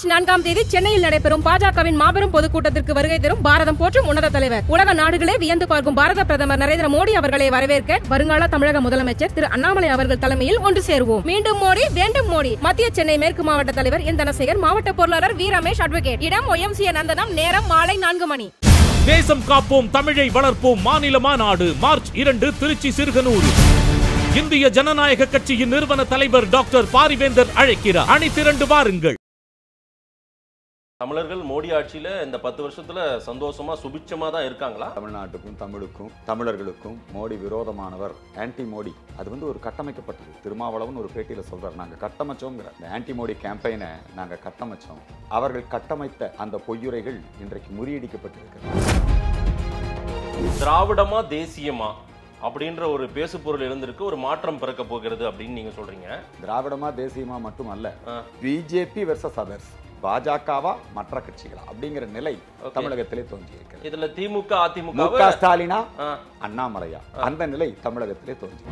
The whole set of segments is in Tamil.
மார்ச் நான்காம் தேதி சென்னையில் நடைபெறும் பாஜகவின் மாபெரும் பொதுக்கூட்டத்திற்கு வருகை தரும் பாரதம் போற்றும் உன்னத தலைவர் உலக நாடுகளே வியந்து பார்க்கும் பாரத பிரதமர் நரேந்திர மோடி அவர்களை வரவேற்க வருங்கால தமிழக முதலமைச்சர் திரு அண்ணாமலை அவர்கள் தலைமையில் ஒன்று சேருவோம் மீண்டும் மோடி வேண்டும் மோடி மத்திய சென்னை மேற்கு மாவட்ட தலைவர் என் தனசேகர் மாவட்ட பொருளாளர் வி ரமேஷ் அட்வொகேட் இடம் ஒயம் சி நந்தனம் நேரம் மாலை நான்கு மணி தேசம் காப்போம் தமிழை வளர்ப்போம் மாநில மாநாடு மார்ச் இரண்டு திருச்சி சிறுகனூர் இந்திய ஜனநாயக கட்சியின் நிறுவன தலைவர் டாக்டர் பாரிவேந்தர் அழைக்கிறார் அணி திரண்டு வாருங்கள் தமிழர்கள் மோடி ஆட்சியில் இந்த பத்து வருஷத்தில் சந்தோஷமாக சுபிச்சமாக தான் இருக்காங்களா தமிழ்நாட்டுக்கும் தமிழுக்கும் தமிழர்களுக்கும் மோடி விரோதமானவர் ஆன்டி மோடி அது வந்து ஒரு கட்டமைக்கப்பட்டது திருமாவளவன் ஒரு பேட்டியில் சொல்கிறார் நாங்கள் கட்டமைச்சோங்கிற இந்த ஆன்டி மோடி கேம்பெயினை நாங்கள் கட்டமைச்சோம் அவர்கள் கட்டமைத்த அந்த பொய்யுரைகள் இன்றைக்கு முறியடிக்கப்பட்டிருக்கிறது திராவிடமா தேசியமா அப்படின்ற ஒரு பேசு பொருள் இருந்திருக்கு ஒரு மாற்றம் பிறக்க போகிறது அப்படின்னு நீங்க சொல்றீங்க திராவிடமா தேசியமா மட்டும் அல்ல பிஜேபி வெர்சஸ் அதர்ஸ் பாஜகவா மற்ற கட்சிகளா அப்படிங்கிற நிலை தமிழகத்திலே தோன்றி இருக்கிறது இதுல திமுக அதிமுக ஸ்டாலினா அண்ணாமலையா அந்த நிலை தமிழகத்திலே தோன்றி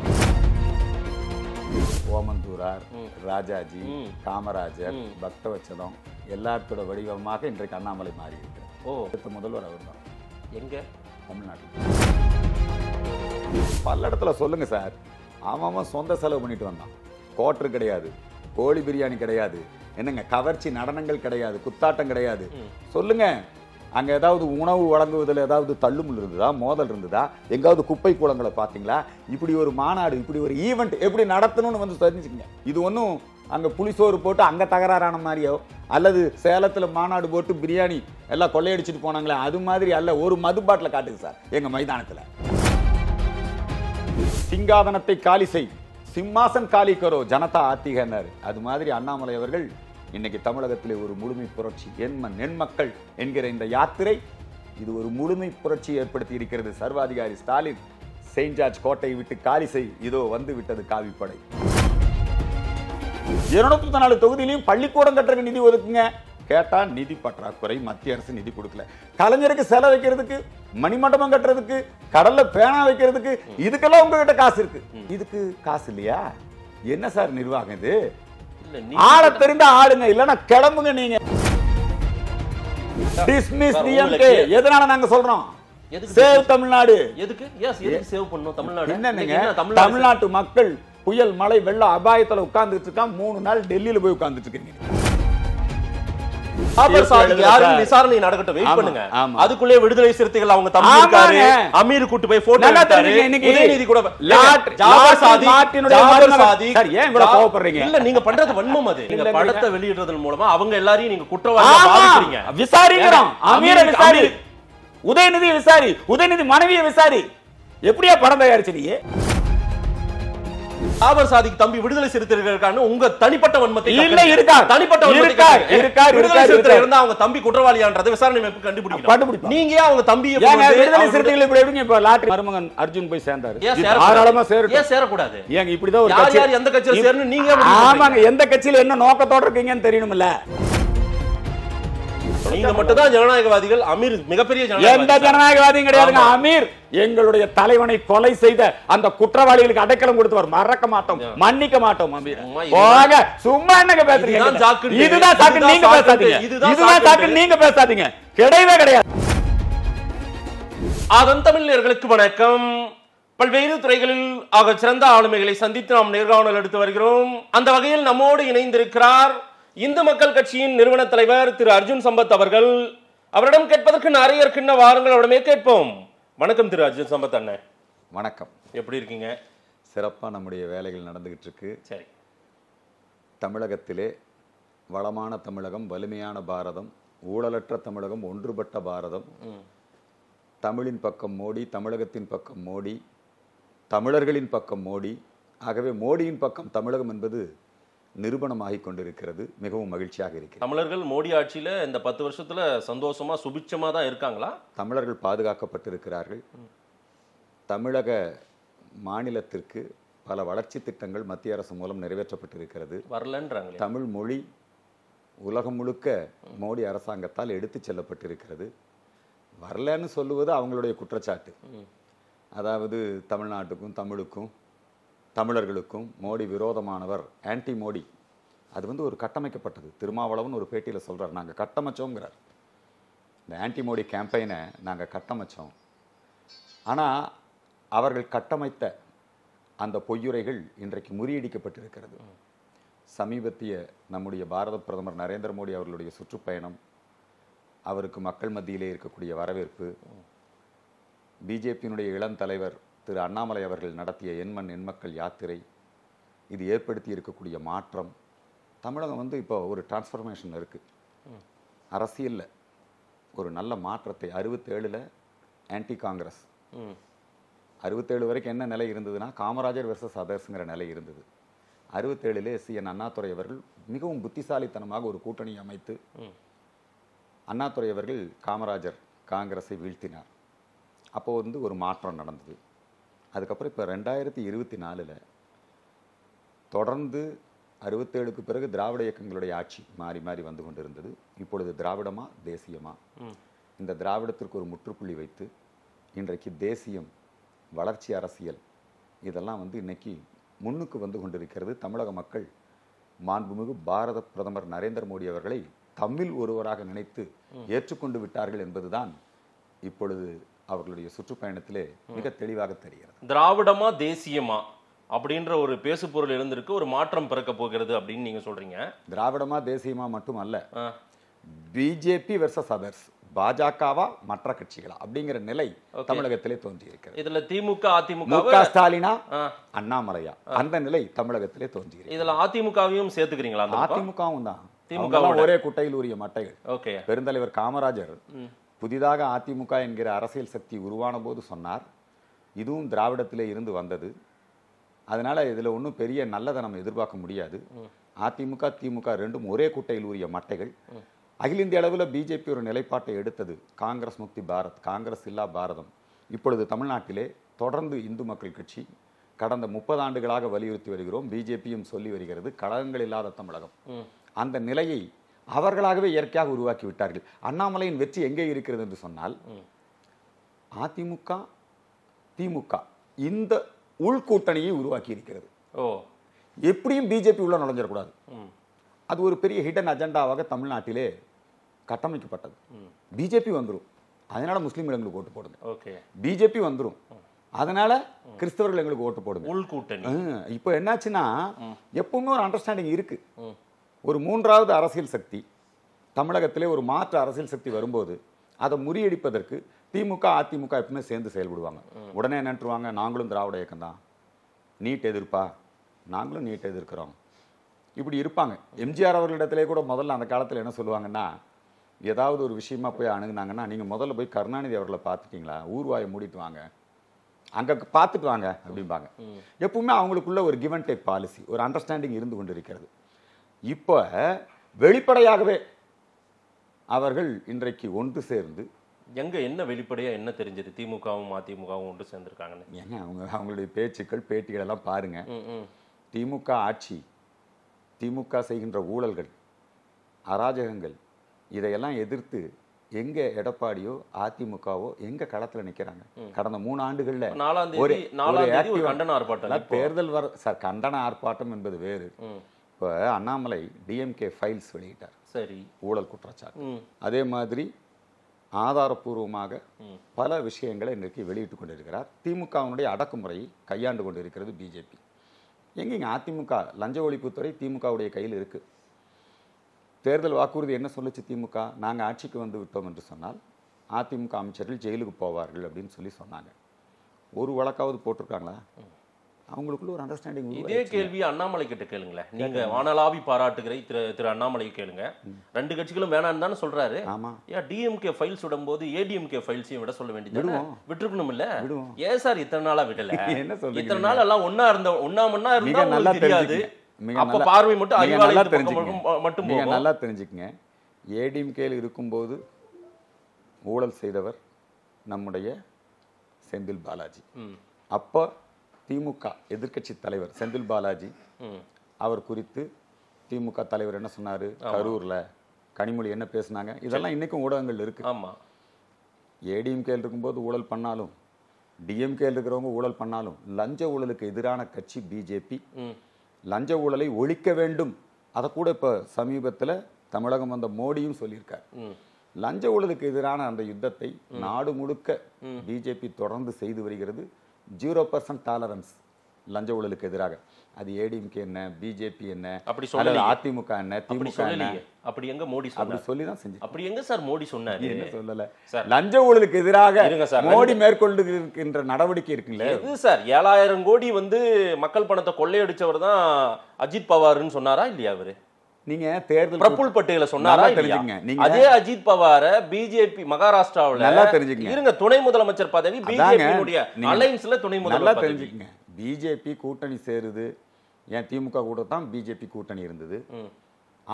ஓமந்தூரார் ராஜாஜி காமராஜர் பக்தவச்சதம் எல்லாத்தோட வடிவமாக இன்றைக்கு அண்ணாமலை மாறி இருக்கிறார் முதல்வர் அவர் தான் எங்க தமிழ்நாட்டில் பல்ல இடத்துல சொல்லுங்க சார் அவன் சொந்த செலவு பண்ணிட்டு வந்தான் குவார்டர் கிடையாது கோழி பிரியாணி கிடையாது என்னங்க கவர்ச்சி நடனங்கள் கிடையாது குத்தாட்டம் கிடையாது சொல்லுங்க அங்கே ஏதாவது உணவு வழங்குவதில் ஏதாவது தள்ளுமுள் இருந்ததா மோதல் இருந்ததா எங்காவது குப்பை கூலங்களை பார்த்தீங்களா இப்படி ஒரு மாநாடு இப்படி ஒரு ஈவெண்ட் எப்படி நடத்தணும்னு வந்து தெரிஞ்சுக்கங்க இது ஒன்றும் அங்கே புளிசோறு போட்டு அங்கே தகராறான மாதிரியோ அல்லது சேலத்தில் மாநாடு போட்டு பிரியாணி எல்லாம் கொள்ளையடிச்சிட்டு போனாங்களே அது மாதிரி அல்ல ஒரு மது பாட்டில் காட்டுங்க சார் எங்கள் மைதானத்தில் சிங்காதனத்தை காலி செய் சிம்மாசன் காலி கரோ ஜனதா ஆத்திகனர் அது மாதிரி அண்ணாமலை அவர்கள் இன்னைக்கு தமிழகத்திலே ஒரு முழுமை புரட்சி எண்ம நெண்மக்கள் என்கிற இந்த யாத்திரை இது ஒரு முழுமை புரட்சி ஏற்படுத்தி இருக்கிறது சர்வாதிகாரி ஸ்டாலின் செயின்ட் ஜார்ஜ் கோட்டை விட்டு காலி செய் இதோ வந்து விட்டது காவிப்படை இருநூத்தி நாலு தொகுதியிலையும் பள்ளிக்கூடம் கட்டுறதுக்கு நிதி ஒதுக்குங்க கேட்டால் நிதி பற்றாக்குறை மத்திய அரசு நிதி கொடுக்கல கலைஞருக்கு செலை வைக்கிறதுக்கு மணிமண்டபம் கட்டுறதுக்கு கடல்ல பேனா வைக்கிறதுக்கு இதுக்கெல்லாம் உங்ககிட்ட காசு இருக்கு இதுக்கு காசு இல்லையா என்ன சார் நிர்வாகம் இது ஆள தெரிந்த ஆளுங்க இல்லைன்னா கிளம்புங்க நீங்க டிஸ்மிஸ் டிஎம்கே எதனால நாங்க சொல்றோம் சேவ் தமிழ்நாடு எதுக்கு எதுக்கு சேவ் தமிழ்நாடு தமிழ்நாட்டு மக்கள் புயல் மழை வெள்ள அபாயத்துல உட்கார்ந்துட்டு இருக்கான் மூணு நாள் டெல்லியில போய் உட்கார்ந்துட்டு இருக்கீங்க விசாரணை நடக்கட்டும் வெயிட் பண்ணுங்க அதுக்குள்ளே விடுதலை சிறுத்தைகள் அவங்க தம்பி இருக்காரு அமீர் கூட்டு போய் போட்டோ எடுத்தாரு உதயநிதி கூட ஜாபர் சாதி ஜாபர் சாதி ஏன் இவ்வளவு கோவப்படுறீங்க இல்ல நீங்க பண்றது வன்மம் அது நீங்க படத்தை வெளியிடுறதன் மூலமா அவங்க எல்லாரையும் நீங்க குற்றவாளியா விசாரிக்கிறோம் அமீர விசாரி உதயநிதி விசாரி உதயநிதி மனைவியை விசாரி எப்படியா படம் தயாரிச்சு நீ ஆபர் சாதிக்கு தம்பி விடுதலை சிறுத்தைகளுக்கான உங்க தனிப்பட்ட வன்மத்தை இல்ல இருக்கா தனிப்பட்ட இருக்கார் இருக்கா விடுதலை சிறுத்தை இருந்தா அவங்க தம்பி குற்றவாளியான்றதை விசாரணை அமைப்பு கண்டுபிடிக்கும் நீங்க அவங்க தம்பி விடுதலை சிறுத்தைகள் இப்படி எப்படிங்க இப்ப லாட்டு மருமகன் அர்ஜுன் போய் சேர்ந்தாரு தாராளமா சேரும் ஏன் சேரக்கூடாது ஏங்க இப்படிதான் ஒரு யார் யார் எந்த கட்சியில சேரணும் நீங்க ஆமாங்க எந்த கட்சியில என்ன நோக்கத்தோட இருக்கீங்கன்னு தெரியணும்ல நீங்க மட்டும் தான் ஜனநாயகவாதிகள் அமீர் மிகப்பெரிய எந்த ஜனநாயகவாதியும் கிடையாதுங்க அமீர் எங்களுடைய தலைவனை கொலை செய்த அந்த குற்றவாளிகளுக்கு அடைக்கலம் கொடுத்தவர் மறக்க மாட்டோம் மன்னிக்க மாட்டோம் அமீர் போக சும்மா என்னங்க பேசுறீங்க இதுதான் சாக்கு நீங்க பேசாதீங்க இதுதான் சாக்கு நீங்க பேசாதீங்க கிடையவே கிடையாது அதன் தமிழர்களுக்கு வணக்கம் பல்வேறு துறைகளில் ஆக சிறந்த ஆளுமைகளை சந்தித்து நாம் நேர்காணல் எடுத்து வருகிறோம் அந்த வகையில் நம்மோடு இணைந்திருக்கிறார் இந்து மக்கள் கட்சியின் நிறுவன தலைவர் திரு அர்ஜுன் சம்பத் அவர்கள் அவரிடம் கேட்பதற்கு நிறைய இருக்கின்ற வாரங்கள் அவரிடமே கேட்போம் வணக்கம் திரு அர்ஜுன் சம்பத் அண்ணன் வணக்கம் எப்படி இருக்கீங்க சிறப்பாக நம்முடைய வேலைகள் நடந்துகிட்டு இருக்கு சரி தமிழகத்திலே வளமான தமிழகம் வலிமையான பாரதம் ஊழலற்ற தமிழகம் ஒன்றுபட்ட பாரதம் தமிழின் பக்கம் மோடி தமிழகத்தின் பக்கம் மோடி தமிழர்களின் பக்கம் மோடி ஆகவே மோடியின் பக்கம் தமிழகம் என்பது நிரூபணமாகி கொண்டிருக்கிறது மிகவும் மகிழ்ச்சியாக இருக்கு தமிழர்கள் மோடி ஆட்சியில் இந்த பத்து வருஷத்தில் சந்தோஷமாக சுபிட்சமாக தான் இருக்காங்களா தமிழர்கள் பாதுகாக்கப்பட்டிருக்கிறார்கள் தமிழக மாநிலத்திற்கு பல வளர்ச்சி திட்டங்கள் மத்திய அரசு மூலம் நிறைவேற்றப்பட்டிருக்கிறது வரலன்றாங்க தமிழ் மொழி உலகம் முழுக்க மோடி அரசாங்கத்தால் எடுத்து செல்லப்பட்டிருக்கிறது வரலன்னு சொல்லுவது அவங்களுடைய குற்றச்சாட்டு அதாவது தமிழ்நாட்டுக்கும் தமிழுக்கும் தமிழர்களுக்கும் மோடி விரோதமானவர் ஆன்டி மோடி அது வந்து ஒரு கட்டமைக்கப்பட்டது திருமாவளவன் ஒரு பேட்டியில் சொல்கிறார் நாங்கள் கட்டமைச்சோங்கிறார் இந்த ஆன்டி மோடி கேம்பெயினை நாங்கள் கட்டமைச்சோம் ஆனால் அவர்கள் கட்டமைத்த அந்த பொய்யுரைகள் இன்றைக்கு முறியடிக்கப்பட்டிருக்கிறது சமீபத்திய நம்முடைய பாரத பிரதமர் நரேந்திர மோடி அவர்களுடைய சுற்றுப்பயணம் அவருக்கு மக்கள் மத்தியிலே இருக்கக்கூடிய வரவேற்பு பிஜேபியினுடைய இளம் தலைவர் திரு அண்ணாமலை அவர்கள் நடத்திய எண்மண் எண்மக்கள் யாத்திரை இது ஏற்படுத்தி இருக்கக்கூடிய மாற்றம் தமிழகம் வந்து இப்போ ஒரு டிரான்ஸ்ஃபர்மேஷன் இருக்குது அரசியலில் ஒரு நல்ல மாற்றத்தை அறுபத்தேழில் ஆன்டி காங்கிரஸ் அறுபத்தேழு வரைக்கும் என்ன நிலை இருந்ததுன்னா காமராஜர் வெர்சஸ் அதர்ஸுங்கிற நிலை இருந்தது அறுபத்தேழிலே சி என் அண்ணாத்துறை அவர்கள் மிகவும் புத்திசாலித்தனமாக ஒரு கூட்டணி அமைத்து அண்ணாத்துறை அவர்கள் காமராஜர் காங்கிரஸை வீழ்த்தினார் அப்போது வந்து ஒரு மாற்றம் நடந்தது அதுக்கப்புறம் இப்போ ரெண்டாயிரத்தி இருபத்தி நாலில் தொடர்ந்து அறுபத்தேழுக்கு பிறகு திராவிட இயக்கங்களுடைய ஆட்சி மாறி மாறி வந்து கொண்டிருந்தது இப்பொழுது திராவிடமா தேசியமா இந்த திராவிடத்திற்கு ஒரு முற்றுப்புள்ளி வைத்து இன்றைக்கு தேசியம் வளர்ச்சி அரசியல் இதெல்லாம் வந்து இன்றைக்கி முன்னுக்கு வந்து கொண்டிருக்கிறது தமிழக மக்கள் மாண்புமிகு பாரத பிரதமர் நரேந்திர மோடி அவர்களை தமிழ் ஒருவராக நினைத்து ஏற்றுக்கொண்டு விட்டார்கள் என்பதுதான் இப்பொழுது அவர்களுடைய சுற்றுப்பயணத்திலே மிக தெளிவாக தெரிகிறது திராவிடமா தேசியமா அப்படின்ற ஒரு பேசுபொருள் இருந்திருக்கு ஒரு மாற்றம் பிறக்க போகிறது அப்படின்னு நீங்க சொல்றீங்க திராவிடமா தேசியமா மட்டும் அல்ல பிஜேபி வெர்சஸ் அதர்ஸ் பாஜகவா மற்ற கட்சிகளா அப்படிங்கிற நிலை தமிழகத்திலே தோன்றி இருக்கிறது இதுல திமுக அதிமுக ஸ்டாலினா அண்ணாமலையா அந்த நிலை தமிழகத்திலே தோன்றி இருக்கு இதுல அதிமுகவையும் சேர்த்துக்கிறீங்களா அதிமுகவும் தான் திமுக ஒரே குட்டையில் உரிய மட்டைகள் பெருந்தலைவர் காமராஜர் புதிதாக அதிமுக என்கிற அரசியல் சக்தி உருவான போது சொன்னார் இதுவும் திராவிடத்திலே இருந்து வந்தது அதனால் இதில் ஒன்றும் பெரிய நல்லதை நம்ம எதிர்பார்க்க முடியாது அதிமுக திமுக ரெண்டும் ஒரே குட்டையில் உரிய மட்டைகள் அகில இந்திய அளவில் பிஜேபி ஒரு நிலைப்பாட்டை எடுத்தது காங்கிரஸ் முக்தி பாரத் காங்கிரஸ் இல்லா பாரதம் இப்பொழுது தமிழ்நாட்டிலே தொடர்ந்து இந்து மக்கள் கட்சி கடந்த முப்பது ஆண்டுகளாக வலியுறுத்தி வருகிறோம் பிஜேபியும் சொல்லி வருகிறது கழகங்கள் இல்லாத தமிழகம் அந்த நிலையை அவர்களாகவே இயற்கையாக உருவாக்கி விட்டார்கள் அண்ணாமலையின் வெற்றி எங்கே இருக்கிறது என்று சொன்னால் அதிமுக திமுக இந்த உள்கூட்டணியை உருவாக்கி இருக்கிறது ஓ எப்படியும் பிஜேபி உள்ள நுழைஞ்சிடக்கூடாது அது ஒரு பெரிய ஹிடன் அஜெண்டாவாக தமிழ்நாட்டிலே கட்டமைக்கப்பட்டது பிஜேபி வந்துடும் அதனால முஸ்லீம்கள் எங்களுக்கு ஓட்டு போடுங்க ஓகே பிஜேபி வந்துடும் அதனால கிறிஸ்தவர்கள் எங்களுக்கு ஓட்டு போடுங்க உள்கூட்டணி இப்போ என்னாச்சுன்னா எப்பவுமே ஒரு அண்டர்ஸ்டாண்டிங் இருக்கு ஒரு மூன்றாவது அரசியல் சக்தி தமிழகத்திலே ஒரு மாற்று அரசியல் சக்தி வரும்போது அதை முறியடிப்பதற்கு திமுக அதிமுக எப்பவுமே சேர்ந்து செயல்படுவாங்க உடனே நின்றுவாங்க நாங்களும் திராவிட இயக்கம் தான் நீட் எதிர்ப்பா நாங்களும் நீட் எதிர்க்கிறோம் இப்படி இருப்பாங்க எம்ஜிஆர் அவர்களிடத்திலே கூட முதல்ல அந்த காலத்தில் என்ன சொல்லுவாங்கன்னா ஏதாவது ஒரு விஷயமா போய் அணுகுனாங்கன்னா நீங்கள் முதல்ல போய் கருணாநிதி அவர்களை பார்த்துட்டீங்களா ஊர்வாயை மூடிட்டு வாங்க அங்கே பார்த்துட்டு வாங்க அப்படிம்பாங்க எப்பவுமே அவங்களுக்குள்ள ஒரு கிவன் டேக் பாலிசி ஒரு அண்டர்ஸ்டாண்டிங் இருந்து கொண்டு இருக்கிறது இப்போ வெளிப்படையாகவே அவர்கள் இன்றைக்கு ஒன்று சேர்ந்து எங்கே என்ன வெளிப்படையாக என்ன தெரிஞ்சது திமுகவும் அதிமுகவும் ஒன்று சேர்ந்துருக்காங்கன்னு ஏங்க அவங்க அவங்களுடைய பேச்சுக்கள் பேட்டிகள் எல்லாம் பாருங்கள் திமுக ஆட்சி திமுக செய்கின்ற ஊழல்கள் அராஜகங்கள் இதையெல்லாம் எதிர்த்து எங்க எடப்பாடியோ அதிமுகவோ எங்க களத்துல நிக்கிறாங்க கடந்த மூணு ஆண்டுகள்ல நாலாம் தேதி நாலாம் தேதி கண்டன ஆர்ப்பாட்டம் தேர்தல் வர சார் கண்டன ஆர்ப்பாட்டம் என்பது வேறு இப்போ அண்ணாமலை டிஎம்கே ஃபைல்ஸ் வெளியிட்டார் சரி ஊழல் குற்றச்சாட்டு அதே மாதிரி ஆதாரபூர்வமாக பல விஷயங்களை இன்றைக்கு வெளியிட்டு கொண்டிருக்கிறார் திமுகவினுடைய அடக்குமுறையை கையாண்டு கொண்டிருக்கிறது பிஜேபி எங்கேங்க அதிமுக லஞ்ச ஒழிப்புத்துறை திமுகவுடைய கையில் இருக்குது தேர்தல் வாக்குறுதி என்ன சொல்லுச்சு திமுக நாங்கள் ஆட்சிக்கு வந்து விட்டோம் என்று சொன்னால் அதிமுக அமைச்சர்கள் ஜெயிலுக்கு போவார்கள் அப்படின்னு சொல்லி சொன்னாங்க ஒரு வழக்காவது போட்டிருக்காங்களா அவங்களுக்குள்ள ஒரு அண்டர்ஸ்டாண்டிங் இதே கேள்வி அண்ணாமலை கிட்ட கேளுங்களேன் நீங்க வானலாவி பாராட்டுகிற திரு திரு அண்ணாமலை கேளுங்க ரெண்டு கட்சிகளும் வேணான்னு தானே சொல்றாரு ஆமா ஏன் டிஎம்கே ஃபைல்ஸ் விடும் போது ஏடிஎம்கே ஃபைல்ஸையும் விட சொல்ல வேண்டியது விட்டுருக்கணும் இல்ல ஏ சார் இத்தனை நாளா விடல என்ன இத்தனை நாள் எல்லாம் ஒன்னா இருந்த ஒன்னா மண்ணா இருந்தா நல்லா தெரியாது அப்ப பார்வை மட்டும் மட்டும் நல்லா தெரிஞ்சுக்கங்க ஏடிஎம்கேல இருக்கும்போது ஊழல் செய்தவர் நம்முடைய செந்தில் பாலாஜி அப்போ திமுக எதிர்கட்சி தலைவர் செந்தில் பாலாஜி அவர் குறித்து திமுக தலைவர் என்ன சொன்னார் கரூரில் கனிமொழி என்ன பேசினாங்க இதெல்லாம் இன்னைக்கும் ஊடகங்கள் இருக்கு ஆமாம் ஏடிஎம்கேல் இருக்கும்போது ஊழல் பண்ணாலும் டிஎம்கேல இருக்கிறவங்க ஊழல் பண்ணாலும் லஞ்ச ஊழலுக்கு எதிரான கட்சி பிஜேபி லஞ்ச ஊழலை ஒழிக்க வேண்டும் அதை கூட இப்போ சமீபத்தில் தமிழகம் வந்த மோடியும் சொல்லியிருக்கார் லஞ்ச ஊழலுக்கு எதிரான அந்த யுத்தத்தை நாடு முழுக்க பிஜேபி தொடர்ந்து செய்து வருகிறது ஜீரோ பர்சன்ட் டாலரன்ஸ் லஞ்ச ஊழலுக்கு எதிராக அது ஏடிஎம்கே என்ன பிஜேபி என்ன அப்படி சொல்ல அதிமுக என்ன திமுக என்ன அப்படி எங்க மோடி அப்படி சொல்லி தான் செஞ்சு அப்படி எங்க சார் மோடி சொன்னாரு என்ன சொல்லல லஞ்ச ஊழலுக்கு எதிராக மோடி மேற்கொண்டு இருக்கின்ற நடவடிக்கை இருக்குல்ல இது சார் ஏழாயிரம் கோடி வந்து மக்கள் பணத்தை கொள்ளையடிச்சவர் தான் அஜித் பவார்னு சொன்னாரா இல்லையா அவரு நீங்க தேர்தல் பிரபுல் பட்டேல சொன்னாரா தெரிஞ்சுங்க நீங்க அதே அஜித் பவார பிஜேபி மகாராஷ்டிராவில் நல்லா தெரிஞ்சுங்க இருங்க துணை முதலமைச்சர் பதவி பிஜேபியுடைய அலைன்ஸ்ல துணை முதலமைச்சர் தெரிஞ்சுக்கங்க பிஜேபி கூட்டணி சேருது ஏன் திமுக கூட தான் பிஜேபி கூட்டணி இருந்தது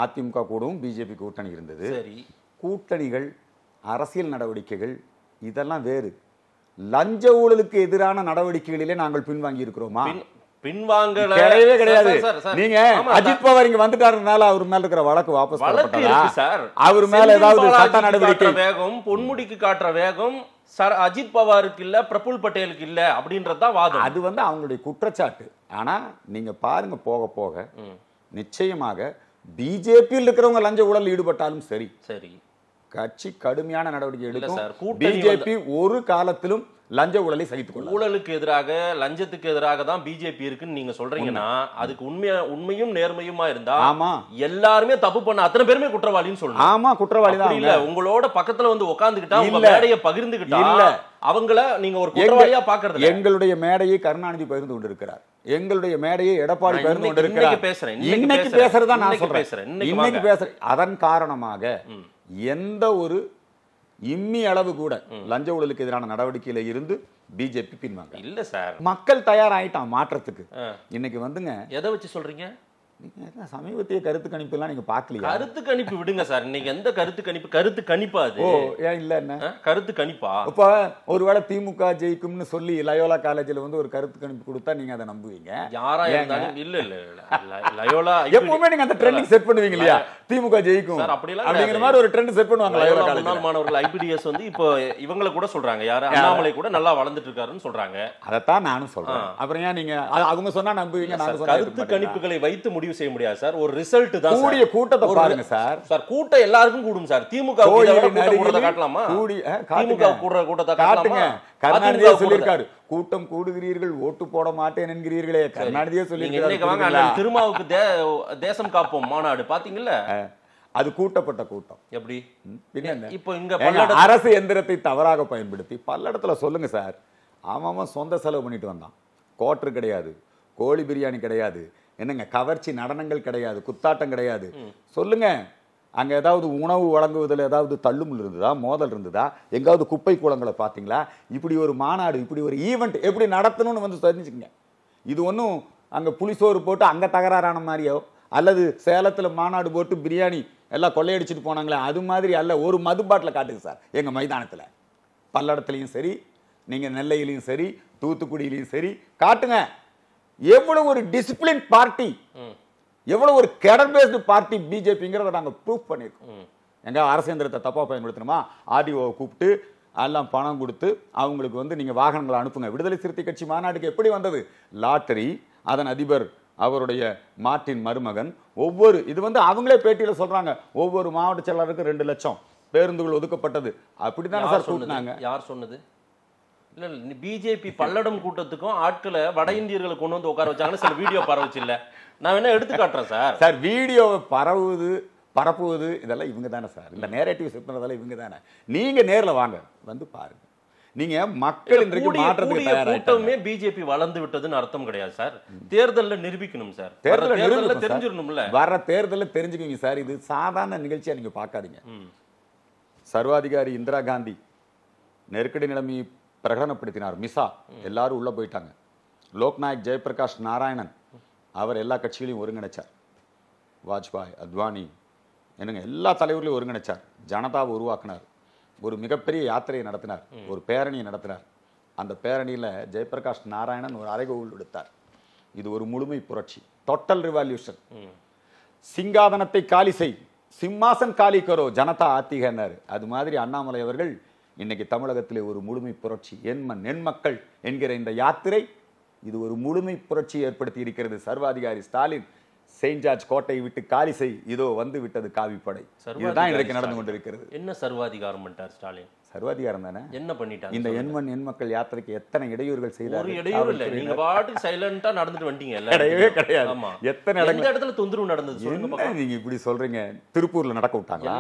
அதிமுக கூடவும் பிஜேபி கூட்டணி இருந்தது கூட்டணிகள் அரசியல் நடவடிக்கைகள் இதெல்லாம் வேறு லஞ்ச ஊழலுக்கு எதிரான நடவடிக்கைகளிலே நாங்கள் பின்வாங்கி இருக்கிறோமா பின்வாங்கல கிடையாது நீங்க அஜித் பவார் இங்க வந்துட்டாருனால அவர் மேல இருக்கிற வழக்கு வாபஸ் சார் அவர் மேல ஏதாவது சட்ட நடவடிக்கை வேகம் பொன்முடிக்கு காட்டுற வேகம் சார் அஜித் பவாருக்கு இல்ல பிரபுல் பட்டேலுக்கு இல்ல அப்படின்றதுதான் வாதம் அது வந்து அவங்களுடைய குற்றச்சாட்டு ஆனா நீங்க பாருங்க போக போக நிச்சயமாக பிஜேபியில் இருக்கிறவங்க லஞ்ச ஊழல் ஈடுபட்டாலும் சரி சரி கட்சி கடுமையான நடவடிக்கை எடுக்கும் பிஜேபி ஒரு காலத்திலும் லஞ்ச ஊழலை சகித்துக் கொள்ள ஊழலுக்கு எதிராக லஞ்சத்துக்கு எதிராக தான் பிஜேபி இருக்குன்னு நீங்க சொல்றீங்கன்னா அதுக்கு உண்மையா உண்மையும் நேர்மையுமா இருந்தா ஆமா எல்லாருமே தப்பு பண்ண அத்தனை பேருமே குற்றவாளின்னு சொல்லணும் ஆமா குற்றவாளி தான் இல்ல உங்களோட பக்கத்துல வந்து உட்கார்ந்துகிட்டா உங்க மேடைய பகிர்ந்துக்கிட்டா இல்ல அவங்கள நீங்க ஒரு குற்றவாளியா பாக்குறது எங்களுடைய மேடையை கருணாநிதி பகிர்ந்து கொண்டிருக்கிறார் எங்களுடைய மேடையை எடப்பாடி பகிர்ந்து கொண்டிருக்கிறார் பேசுறேன் இன்னைக்கு பேசுறதா நான் சொல்றேன் இன்னைக்கு பேசுறேன் அதன் காரணமாக எந்த ஒரு இம்மி அளவு கூட லஞ்ச ஊழலுக்கு எதிரான நடவடிக்கையில இருந்து பிஜேபி பின்வாங்க இல்ல சார் மக்கள் தயாராயிட்டான் மாற்றத்துக்கு இன்னைக்கு வந்துங்க எதை வச்சு சொல்றீங்க சமீபத்திய கருத்து கணிப்பு எல்லாம் நீங்க பாக்கலையா கருத்து கணிப்பு விடுங்க சார் இன்னைக்கு எந்த கருத்து கணிப்பு கருத்து கணிப்பா அது ஓ ஏன் இல்லை என்ன கருத்து கணிப்பா இப்போ ஒருவேளை திமுக ஜெயிக்கும்னு சொல்லி லயோலா காலேஜில் வந்து ஒரு கருத்து கணிப்பு கொடுத்தா நீங்க அதை நம்புவீங்க யாரா இருந்தாலும் இல்லை இல்லை லயோலா எப்பவுமே நீங்கள் அந்த ட்ரெண்டிங் செட் பண்ணுவீங்க இல்லையா திமுக ஜெயிக்கும் அப்படி அப்படிங்கிற மாதிரி ஒரு ட்ரெண்ட் செட் பண்ணுவாங்க லயோலா காலேஜ் மாணவர்கள் ஐபிடிஎஸ் வந்து இப்போ இவங்கள கூட சொல்றாங்க யார் அண்ணாமலை கூட நல்லா வளர்ந்துட்டு இருக்காருன்னு சொல்றாங்க அதைத்தான் நானும் சொல்றேன் அப்புறம் ஏன் நீங்க அவங்க சொன்னா நம்புவீங்க கருத்து கணிப்புகளை வைத்து முடிவு முடிவு செய்ய முடியாது சார் ஒரு ரிசல்ட் தான் கூடிய கூட்டத்தை பாருங்க சார் சார் கூட்டம் எல்லாருக்கும் கூடும் சார் திமுக கூட்டத்தை காட்டலாமா திமுக கூடுற கூட்டத்தை காட்டுங்க கருணாநிதியா சொல்லியிருக்காரு கூட்டம் கூடுகிறீர்கள் ஓட்டு போட மாட்டேன் என்கிறீர்களே கருணாநிதியா சொல்லியிருக்காரு திருமாவுக்கு தேசம் காப்போம் மாநாடு பாத்தீங்கல்ல அது கூட்டப்பட்ட கூட்டம் எப்படி இப்போ இங்க அரசு எந்திரத்தை தவறாக பயன்படுத்தி பல்ல இடத்துல சொல்லுங்க சார் அவன் சொந்த செலவு பண்ணிட்டு வந்தான் கோட்ரு கிடையாது கோழி பிரியாணி கிடையாது என்னங்க கவர்ச்சி நடனங்கள் கிடையாது குத்தாட்டம் கிடையாது சொல்லுங்க அங்கே ஏதாவது உணவு வழங்குவதில் ஏதாவது தள்ளுமுள் இருந்ததா மோதல் இருந்ததா எங்காவது குப்பை கூலங்களை பார்த்தீங்களா இப்படி ஒரு மாநாடு இப்படி ஒரு ஈவெண்ட் எப்படி நடத்தணும்னு வந்து தெரிஞ்சுக்கங்க இது ஒன்றும் அங்கே புளிசோறு போட்டு அங்கே தகராறான மாதிரியோ அல்லது சேலத்தில் மாநாடு போட்டு பிரியாணி எல்லாம் கொள்ளையடிச்சிட்டு போனாங்களே அது மாதிரி அல்ல ஒரு மது பாட்டில் காட்டுங்க சார் எங்கள் மைதானத்தில் பல்லடத்துலேயும் சரி நீங்கள் நெல்லையிலையும் சரி தூத்துக்குடியிலையும் சரி காட்டுங்க எவ்வளவு ஒரு டிசிப்ளின் பார்ட்டி எவ்வளவு ஒரு கேடர் பேஸ்டு பார்ட்டி பிஜேபிங்கிறத நாங்கள் ப்ரூவ் பண்ணியிருக்கோம் எங்க அரசு எந்திரத்தை தப்பாக பயன்படுத்தணுமா ஆர்டிஓவை கூப்பிட்டு எல்லாம் பணம் கொடுத்து அவங்களுக்கு வந்து நீங்கள் வாகனங்களை அனுப்புங்க விடுதலை சிறுத்தை கட்சி மாநாட்டுக்கு எப்படி வந்தது லாட்டரி அதன் அதிபர் அவருடைய மார்ட்டின் மருமகன் ஒவ்வொரு இது வந்து அவங்களே பேட்டியில் சொல்கிறாங்க ஒவ்வொரு மாவட்ட செயலாளருக்கும் ரெண்டு லட்சம் பேருந்துகள் ஒதுக்கப்பட்டது அப்படித்தானே சார் சொன்னாங்க யார் சொன்னது இல்லை இல்லை பிஜேபி பல்லடம் கூட்டத்துக்கும் ஆட்களை வட இந்தியர்களை கொண்டு வந்து உட்கார வச்சாங்கன்னு சில வீடியோ பரவச்சு இல்லை நான் வேணா எடுத்து காட்டுறேன் சார் சார் வீடியோவை பரவுது பரப்புவது இதெல்லாம் இவங்க தானே சார் இந்த நேரட்டிவ் சுத்தினதெல்லாம் இவங்க தானே நீங்க நேர்ல வாங்க வந்து பாருங்க நீங்க மக்கள் இன்றைக்கு மாற்றத்துக்கு கூட்டமே பிஜேபி வளர்ந்து விட்டதுன்னு அர்த்தம் கிடையாது சார் தேர்தலில் நிரூபிக்கணும் சார் தேர்தலில் தெரிஞ்சிடணும்ல வர தேர்தலில் தெரிஞ்சுக்கோங்க சார் இது சாதாரண நிகழ்ச்சியா நீங்க பாக்காதீங்க சர்வாதிகாரி இந்திரா காந்தி நெருக்கடி நிலைமை பிரகடனப்படுத்தினார் மிசா எல்லாரும் உள்ளே போயிட்டாங்க லோக்நாயக் ஜெயபிரகாஷ் நாராயணன் அவர் எல்லா கட்சிகளையும் ஒருங்கிணைச்சார் வாஜ்பாய் அத்வானி என்னங்க எல்லா தலைவர்களையும் ஒருங்கிணைச்சார் ஜனதாவை உருவாக்கினார் ஒரு மிகப்பெரிய யாத்திரையை நடத்தினார் ஒரு பேரணியை நடத்தினார் அந்த பேரணியில் ஜெயபிரகாஷ் நாராயணன் ஒரு அறைகோவில் விடுத்தார் இது ஒரு முழுமை புரட்சி டோட்டல் ரிவால்யூஷன் சிங்காதனத்தை காலி செய் சிம்மாசன் காலி கரோ ஜனதா ஆத்திகன்னார் அது மாதிரி அண்ணாமலை அவர்கள் இன்றைக்கி தமிழகத்திலே ஒரு முழுமை புரட்சி எண்ம நெண்மக்கள் என்கிற இந்த யாத்திரை இது ஒரு முழுமை புரட்சி ஏற்படுத்தி இருக்கிறது சர்வாதிகாரி ஸ்டாலின் செயின்ட் ஜார்ஜ் கோட்டை விட்டு காலி செய் இதோ வந்து விட்டது காவிப்படை இதுதான் இன்றைக்கு நடந்து கொண்டிருக்கிறது என்ன சர்வாதிகாரம் பண்ணிட்டார் ஸ்டாலின் சர்வாதிகாரம் தானே என்ன பண்ணிட்டா இந்த எண்மண் எண்மக்கள் யாத்திரைக்கு எத்தனை இடையூறுகள் செய்தார் இடையூறு இல்லை நீங்க பாட்டு சைலண்டா நடந்துட்டு வந்தீங்க கிடையவே கிடையாது எத்தனை இடங்கள் இடத்துல தொந்தரவு நடந்தது நீங்க இப்படி சொல்றீங்க திருப்பூர்ல நடக்க விட்டாங்களா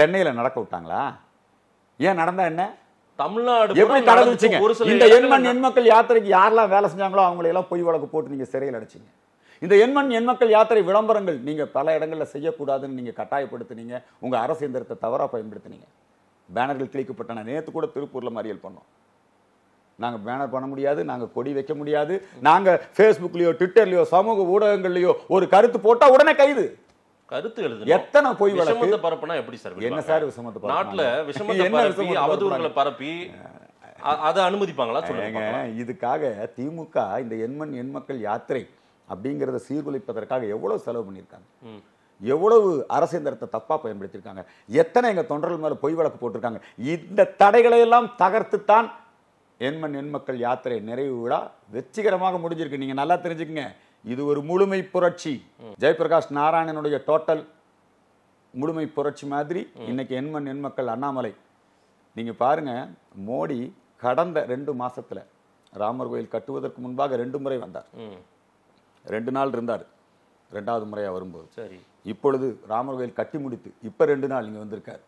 சென்னையில நடக்க விட்டாங்களா ஏன் நடந்தா என்ன தமிழ்நாடு எப்படி நடந்துச்சுங்க ஒரு சில இந்த எண்மண் எண்மக்கள் யாத்திரைக்கு யாரெல்லாம் வேலை செஞ்சாங்களோ எல்லாம் பொய் வழக்கு போட்டு நீங்க சிறையில் அடைச்சிங்க இந்த எண்மண் எண்மக்கள் யாத்திரை விளம்பரங்கள் நீங்க பல இடங்களில் செய்யக்கூடாதுன்னு நீங்க கட்டாயப்படுத்தினீங்க உங்க அரசு எந்திரத்தை தவறா பயன்படுத்தினீங்க பேனர்கள் கிழிக்கப்பட்டன நேற்று கூட திருப்பூர்ல மறியல் பண்ணோம் நாங்க பேனர் பண்ண முடியாது நாங்க கொடி வைக்க முடியாது நாங்க ஃபேஸ்புக்லேயோ ட்விட்டர்லயோ சமூக ஊடகங்கள்லையோ ஒரு கருத்து போட்டா உடனே கைது கருத்து எழுது எத்தனை போய் விஷமத்தை பரப்புனா எப்படி சார் என்ன சார் விஷமத்தை நாட்டில் விஷமத்தை பரப்பி அவதூறுகளை பரப்பி அதை அனுமதிப்பாங்களா சொல்லுங்க இதுக்காக திமுக இந்த எண்மண் எண்மக்கள் யாத்திரை அப்படிங்கிறத சீர்குலைப்பதற்காக எவ்வளவு செலவு பண்ணியிருக்காங்க எவ்வளவு அரசேந்திரத்தை தப்பா பயன்படுத்தியிருக்காங்க எத்தனை எங்க தொண்டர்கள் மேல பொய் வழக்கு போட்டிருக்காங்க இந்த தடைகளை எல்லாம் தகர்த்துத்தான் எண்மண் எண்மக்கள் யாத்திரை நிறைவு விழா வெற்றிகரமாக முடிஞ்சிருக்கு நீங்க நல்லா தெரிஞ்சுக்கங்க இது ஒரு முழுமை புரட்சி ஜெயபிரகாஷ் நாராயணனுடைய டோட்டல் முழுமை புரட்சி மாதிரி இன்னைக்கு எண்மண் எண்மக்கள் அண்ணாமலை நீங்கள் பாருங்க மோடி கடந்த ரெண்டு மாசத்துல ராமர் கோயில் கட்டுவதற்கு முன்பாக ரெண்டு முறை வந்தார் ரெண்டு நாள் இருந்தார் ரெண்டாவது முறையாக வரும்போது சரி இப்பொழுது ராமர் கோயில் கட்டி முடித்து இப்போ ரெண்டு நாள் இங்கே வந்திருக்கார்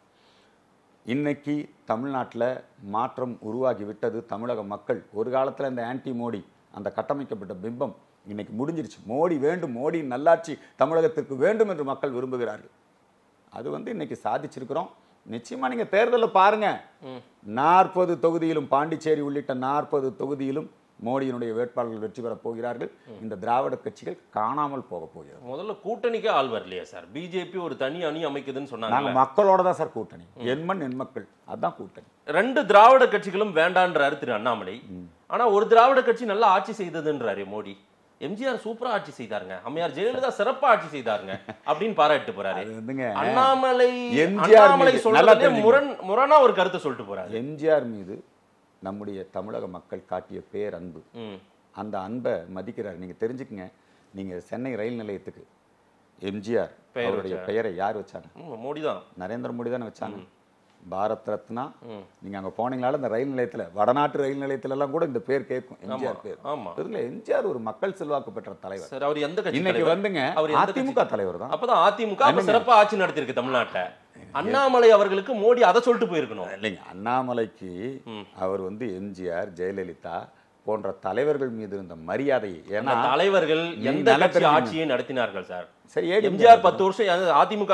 இன்னைக்கு தமிழ்நாட்டில் மாற்றம் உருவாகி விட்டது தமிழக மக்கள் ஒரு காலத்தில் இந்த ஆன்டி மோடி அந்த கட்டமைக்கப்பட்ட பிம்பம் இன்னைக்கு முடிஞ்சிருச்சு மோடி வேண்டும் மோடி நல்லாட்சி தமிழகத்திற்கு வேண்டும் என்று மக்கள் விரும்புகிறார்கள் அது வந்து இன்னைக்கு சாதிச்சிருக்கிறோம் நிச்சயமா நீங்க தேர்தலில் பாருங்க நாற்பது தொகுதியிலும் பாண்டிச்சேரி உள்ளிட்ட நாற்பது தொகுதியிலும் மோடியினுடைய வேட்பாளர்கள் வெற்றி பெற போகிறார்கள் இந்த திராவிட கட்சிகள் காணாமல் போக போகிறது முதல்ல கூட்டணிக்கே ஆள் வரலையா சார் பிஜேபி ஒரு தனி அணி அமைக்குதுன்னு சொன்னாங்க மக்களோட தான் சார் கூட்டணி எண்மண் எண் மக்கள் அதுதான் கூட்டணி ரெண்டு திராவிட கட்சிகளும் வேண்டான்றாரு திரு அண்ணாமலை ஆனா ஒரு திராவிட கட்சி நல்லா ஆட்சி செய்ததுன்றாரு மோடி எம்ஜிஆர் சூப்பரா ஆட்சி செய்தாருங்க அம்மையார் ஜெயலலிதா சிறப்பா ஆட்சி செய்தாருங்க அப்படின்னு பாராட்டு போறாரு அண்ணாமலை அண்ணாமலை சொல்றதே முரண் முரணா ஒரு கருத்தை சொல்லிட்டு போறாரு எம்ஜிஆர் மீது நம்முடைய தமிழக மக்கள் காட்டிய பேர் அன்பு அந்த அன்பை மதிக்கிறார் நீங்க தெரிஞ்சுக்கங்க நீங்க சென்னை ரயில் நிலையத்துக்கு எம்ஜிஆர் அவருடைய பெயரை யார் வச்சாங்க மோடி தான் நரேந்திர மோடி தானே வச்சாங்க பாரத் ரத்னா நீங்க அங்க போனீங்களால இந்த ரயில் நிலையத்துல வடநாட்டு ரயில் நிலையத்துல எல்லாம் கூட இந்த பேர் கேட்கும் எம்ஜிஆர் பேர் தெரியல எம்ஜிஆர் ஒரு மக்கள் செல்வாக்கு பெற்ற தலைவர் அவர் எந்த இன்னைக்கு வந்துங்க அவர் அதிமுக தலைவர் தான் அப்பதான் அதிமுக சிறப்பா ஆட்சி நடத்திருக்கு தமிழ்நாட்டை அண்ணாமலை அவர்களுக்கு மோடி அதை சொல்லிட்டு போயிருக்கணும் இல்லைங்க அண்ணாமலைக்கு அவர் வந்து எம்ஜிஆர் ஜெயலலிதா போன்ற தலைவர்கள் மீது இருந்த மரியாதை ஏன்னா தலைவர்கள் எந்த கட்சி ஆட்சியை நடத்தினார்கள் சார் சரி எம்ஜிஆர் பத்து வருஷம் அதிமுக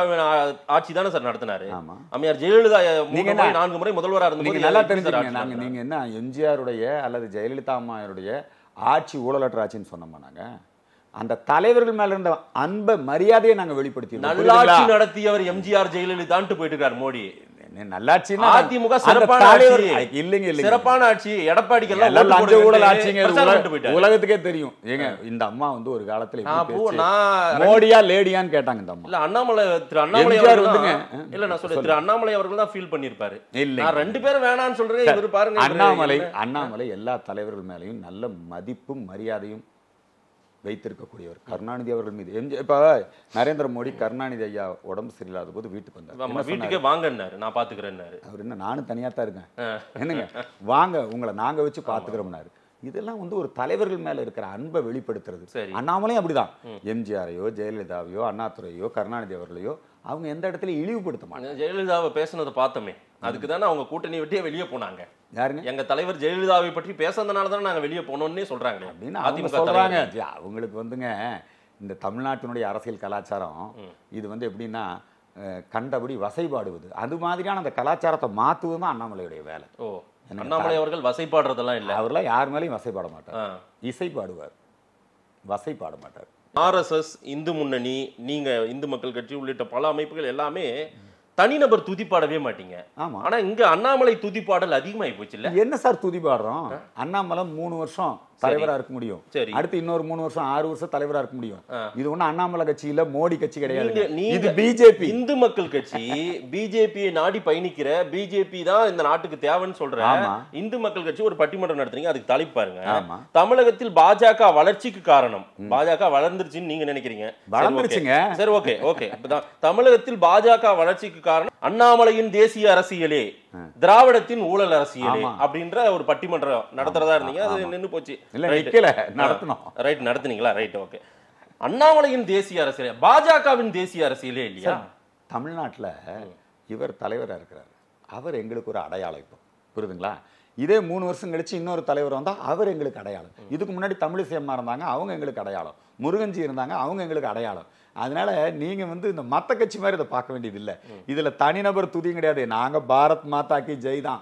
ஆட்சி தானே சார் நடத்தினாரு ஆமா அம்மையார் ஜெயலலிதா நீங்க நான்கு முறை முதல்வராக இருந்தீங்க நல்லா தெரிஞ்சுக்கங்க நாங்க நீங்க என்ன எம்ஜிஆருடைய அல்லது ஜெயலலிதா அம்மாருடைய ஆட்சி ஊழலற்ற ஆட்சின்னு சொன்னோமா நாங்க அந்த தலைவர்கள் மேல இருந்த அன்ப மரியாதையை நாங்க வெளிப்படுத்தி நல்லாட்சி நடத்தியவர் எம்ஜிஆர் ஜெயலலிதான்ட்டு போயிட்டு இருக்கார் மோடி அதிமுக சிறப்பான ஆட்சி சிறப்பான ஆட்சி உலகத்துக்கே தெரியும் ஏங்க இந்த அம்மா வந்து ஒரு காலத்துல மோடியா லேடியான்னு கேட்டாங்க அண்ணாமலை திரு அண்ணாமலை இல்ல நான் சொல்றேன் திரு அண்ணாமலை தான் ஃபீல் பண்ணிருப்பாரு நான் ரெண்டு பேரும் வேணாம்னு பாருங்க அண்ணாமலை அண்ணாமலை எல்லா தலைவர்கள் மேலையும் நல்ல மதிப்பும் மரியாதையும் வைத்திருக்கக்கூடியவர் கருணாநிதி அவர்கள் மீது இப்போ நரேந்திர மோடி கருணாநிதி ஐயா உடம்பு சரியில்லாத போது வீட்டுக்கு வந்தார் வீட்டுக்கே வாங்க நான் பாத்துக்கிறேன் அவர் என்ன நானும் தனியா தான் இருக்கேன் என்னங்க வாங்க உங்களை நாங்க வச்சு பாத்துக்கிறோம்னாரு இதெல்லாம் வந்து ஒரு தலைவர்கள் மேல இருக்கிற அன்பை வெளிப்படுத்துறது அண்ணாமலையும் அப்படிதான் எம்ஜிஆரையோ ஜெயலலிதாவையோ அண்ணாதுரையோ கருணாநிதி அவர்களையோ அவங்க எந்த இடத்துல இழிவுபடுத்த மாட்டாங்க ஜெயலலிதாவை பேசுனதை பார்த்தோமே அதுக்கு தானே அவங்க கூட்டணி விட்டே வெளியே போனாங்க யாருங்க எங்க தலைவர் ஜெயலலிதாவை பற்றி பேசுறதுனால தானே நாங்க வெளியே போனோம்னே சொல்றாங்க அப்படின்னு சொல்றாங்க அவங்களுக்கு வந்துங்க இந்த தமிழ்நாட்டினுடைய அரசியல் கலாச்சாரம் இது வந்து எப்படின்னா கண்டபடி வசைபாடுவது அது மாதிரியான அந்த கலாச்சாரத்தை மாற்றுவது தான் அண்ணாமலையுடைய வேலை ஓ அண்ணாமலை அவர்கள் வசைப்பாடுறதெல்லாம் இல்லை அவர்லாம் யார் மேலேயும் வசைப்பாட மாட்டார் இசை பாடுவார் வசைப்பாட மாட்டார் ஆர்எஸ்எஸ் இந்து முன்னணி நீங்கள் இந்து மக்கள் கட்சி உள்ளிட்ட பல அமைப்புகள் எல்லாமே தனிநபர் துதி பாடவே மாட்டீங்க ஆமா ஆனா இங்க அண்ணாமலை துதி பாடல் அதிகமாகி போச்சு இல்ல என்ன சார் துதி பாடுறோம் அண்ணாமலை மூணு வருஷம் தலைவரா இருக்க முடியும் சரி அடுத்து இன்னொரு மூணு வருஷம் ஆறு வருஷம் தலைவரா இருக்க முடியும் இது ஒண்ணு அண்ணாமலை கட்சி இல்ல மோடி கட்சி கிடையாது நீ இது பிஜேபி இந்து மக்கள் கட்சி பிஜேபியை நாடி பயணிக்கிற பிஜேபி தான் இந்த நாட்டுக்கு தேவைன்னு சொல்றேன் இந்து மக்கள் கட்சி ஒரு பட்டிமன்றம் நடத்துறீங்க அதுக்கு தலைப்பு பாருங்க தமிழகத்தில் பாஜக வளர்ச்சிக்கு காரணம் பாஜக வளர்ந்துருச்சுன்னு நீங்க நினைக்கிறீங்க வளர்ந்துருச்சுங்க சரி ஓகே ஓகே தமிழகத்தில் பாஜக வளர்ச்சிக்கு காரணம் அண்ணாமலையின் தேசிய அரசியலே திராவிடத்தின் ஊழல் அரசியலே அப்படின்ற ஒரு பட்டிமன்றம் நடத்துறதா இருந்தீங்க அது நின்று போச்சு ரைட் நடத்துனீங்களா ரைட் ஓகே அண்ணாமலையின் தேசிய அரசியலே பாஜகவின் தேசிய அரசியலே இல்லையா தமிழ்நாட்டில் இவர் தலைவராக இருக்கிறார் அவர் எங்களுக்கு ஒரு அடையாளம் இப்போ புரியுதுங்களா இதே மூணு வருஷம் கழிச்சு இன்னொரு தலைவர் வந்தால் அவர் எங்களுக்கு அடையாளம் இதுக்கு முன்னாடி தமிழிசையம்மா இருந்தாங்க அவங்க எங்களுக்கு அடையாளம் முருகன்ஜி இருந்தாங்க அவங்க எங்களுக்கு அடையாளம் அதனால நீங்க வந்து இந்த மத்த கட்சி மாதிரி இதை பார்க்க வேண்டியது இல்லை இதுல தனிநபர் துதியும் கிடையாது நாங்க பாரத் மாதாக்கு ஜெய் தான்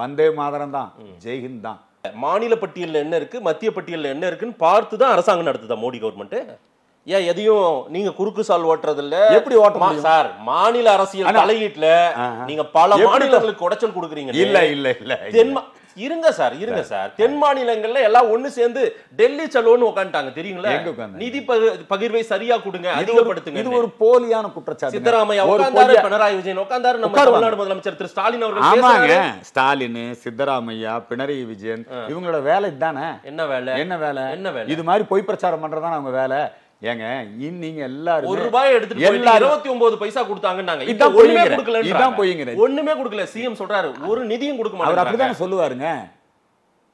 வந்தே மாதரம் தான் ஜெய்ஹிந்த் தான் மாநில பட்டியலில் என்ன இருக்கு மத்திய பட்டியலில் என்ன இருக்குன்னு பார்த்து தான் அரசாங்கம் நடத்துதா மோடி கவர்மெண்ட் ஏன் எதையும் நீங்க குறுக்கு சால் ஓட்டுறது இல்ல எப்படி ஓட்டணும் சார் மாநில அரசியல் தலையீட்டுல நீங்க பல மாநிலங்களுக்கு உடைச்சல் கொடுக்குறீங்க இல்ல இல்ல இல்ல தென் இருங்க சார் இருங்க சார் தென் மாநிலங்கள்ல எல்லாம் ஒண்ணு சேர்ந்து டெல்லி சலோன்னு உட்காந்துட்டாங்க தெரியுங்களா நிதி பகிர்வை சரியா கொடுங்க அதிகப்படுத்துங்க இது ஒரு போலியான குற்றச்சாட்டு சித்தராமையா உட்கார்ந்தாரு பினராயி விஜயன் உட்கார்ந்தாரு நம்ம தமிழ்நாடு முதலமைச்சர் திரு ஸ்டாலின் அவர்கள் ஆமாங்க ஸ்டாலின் சித்தராமையா பினராயி விஜயன் இவங்களோட வேலை தானே என்ன வேலை என்ன வேலை என்ன வேலை இது மாதிரி பொய் பிரச்சாரம் பண்றதுதான் அவங்க வேலை ஏங்க நீங்க எல்லாரும் ஒரு ரூபாய் எடுத்துட்டு இருபத்தி ஒன்பது பைசா கொடுத்தாங்கன்னாங்க ஒண்ணுமே கொடுக்கல இதான் போயிங்க ஒண்ணுமே கொடுக்கல சிஎம் சொல்றாரு ஒரு நிதியும் கொடுக்க மாட்டாரு அப்படிதான் சொல்லுவாருங்க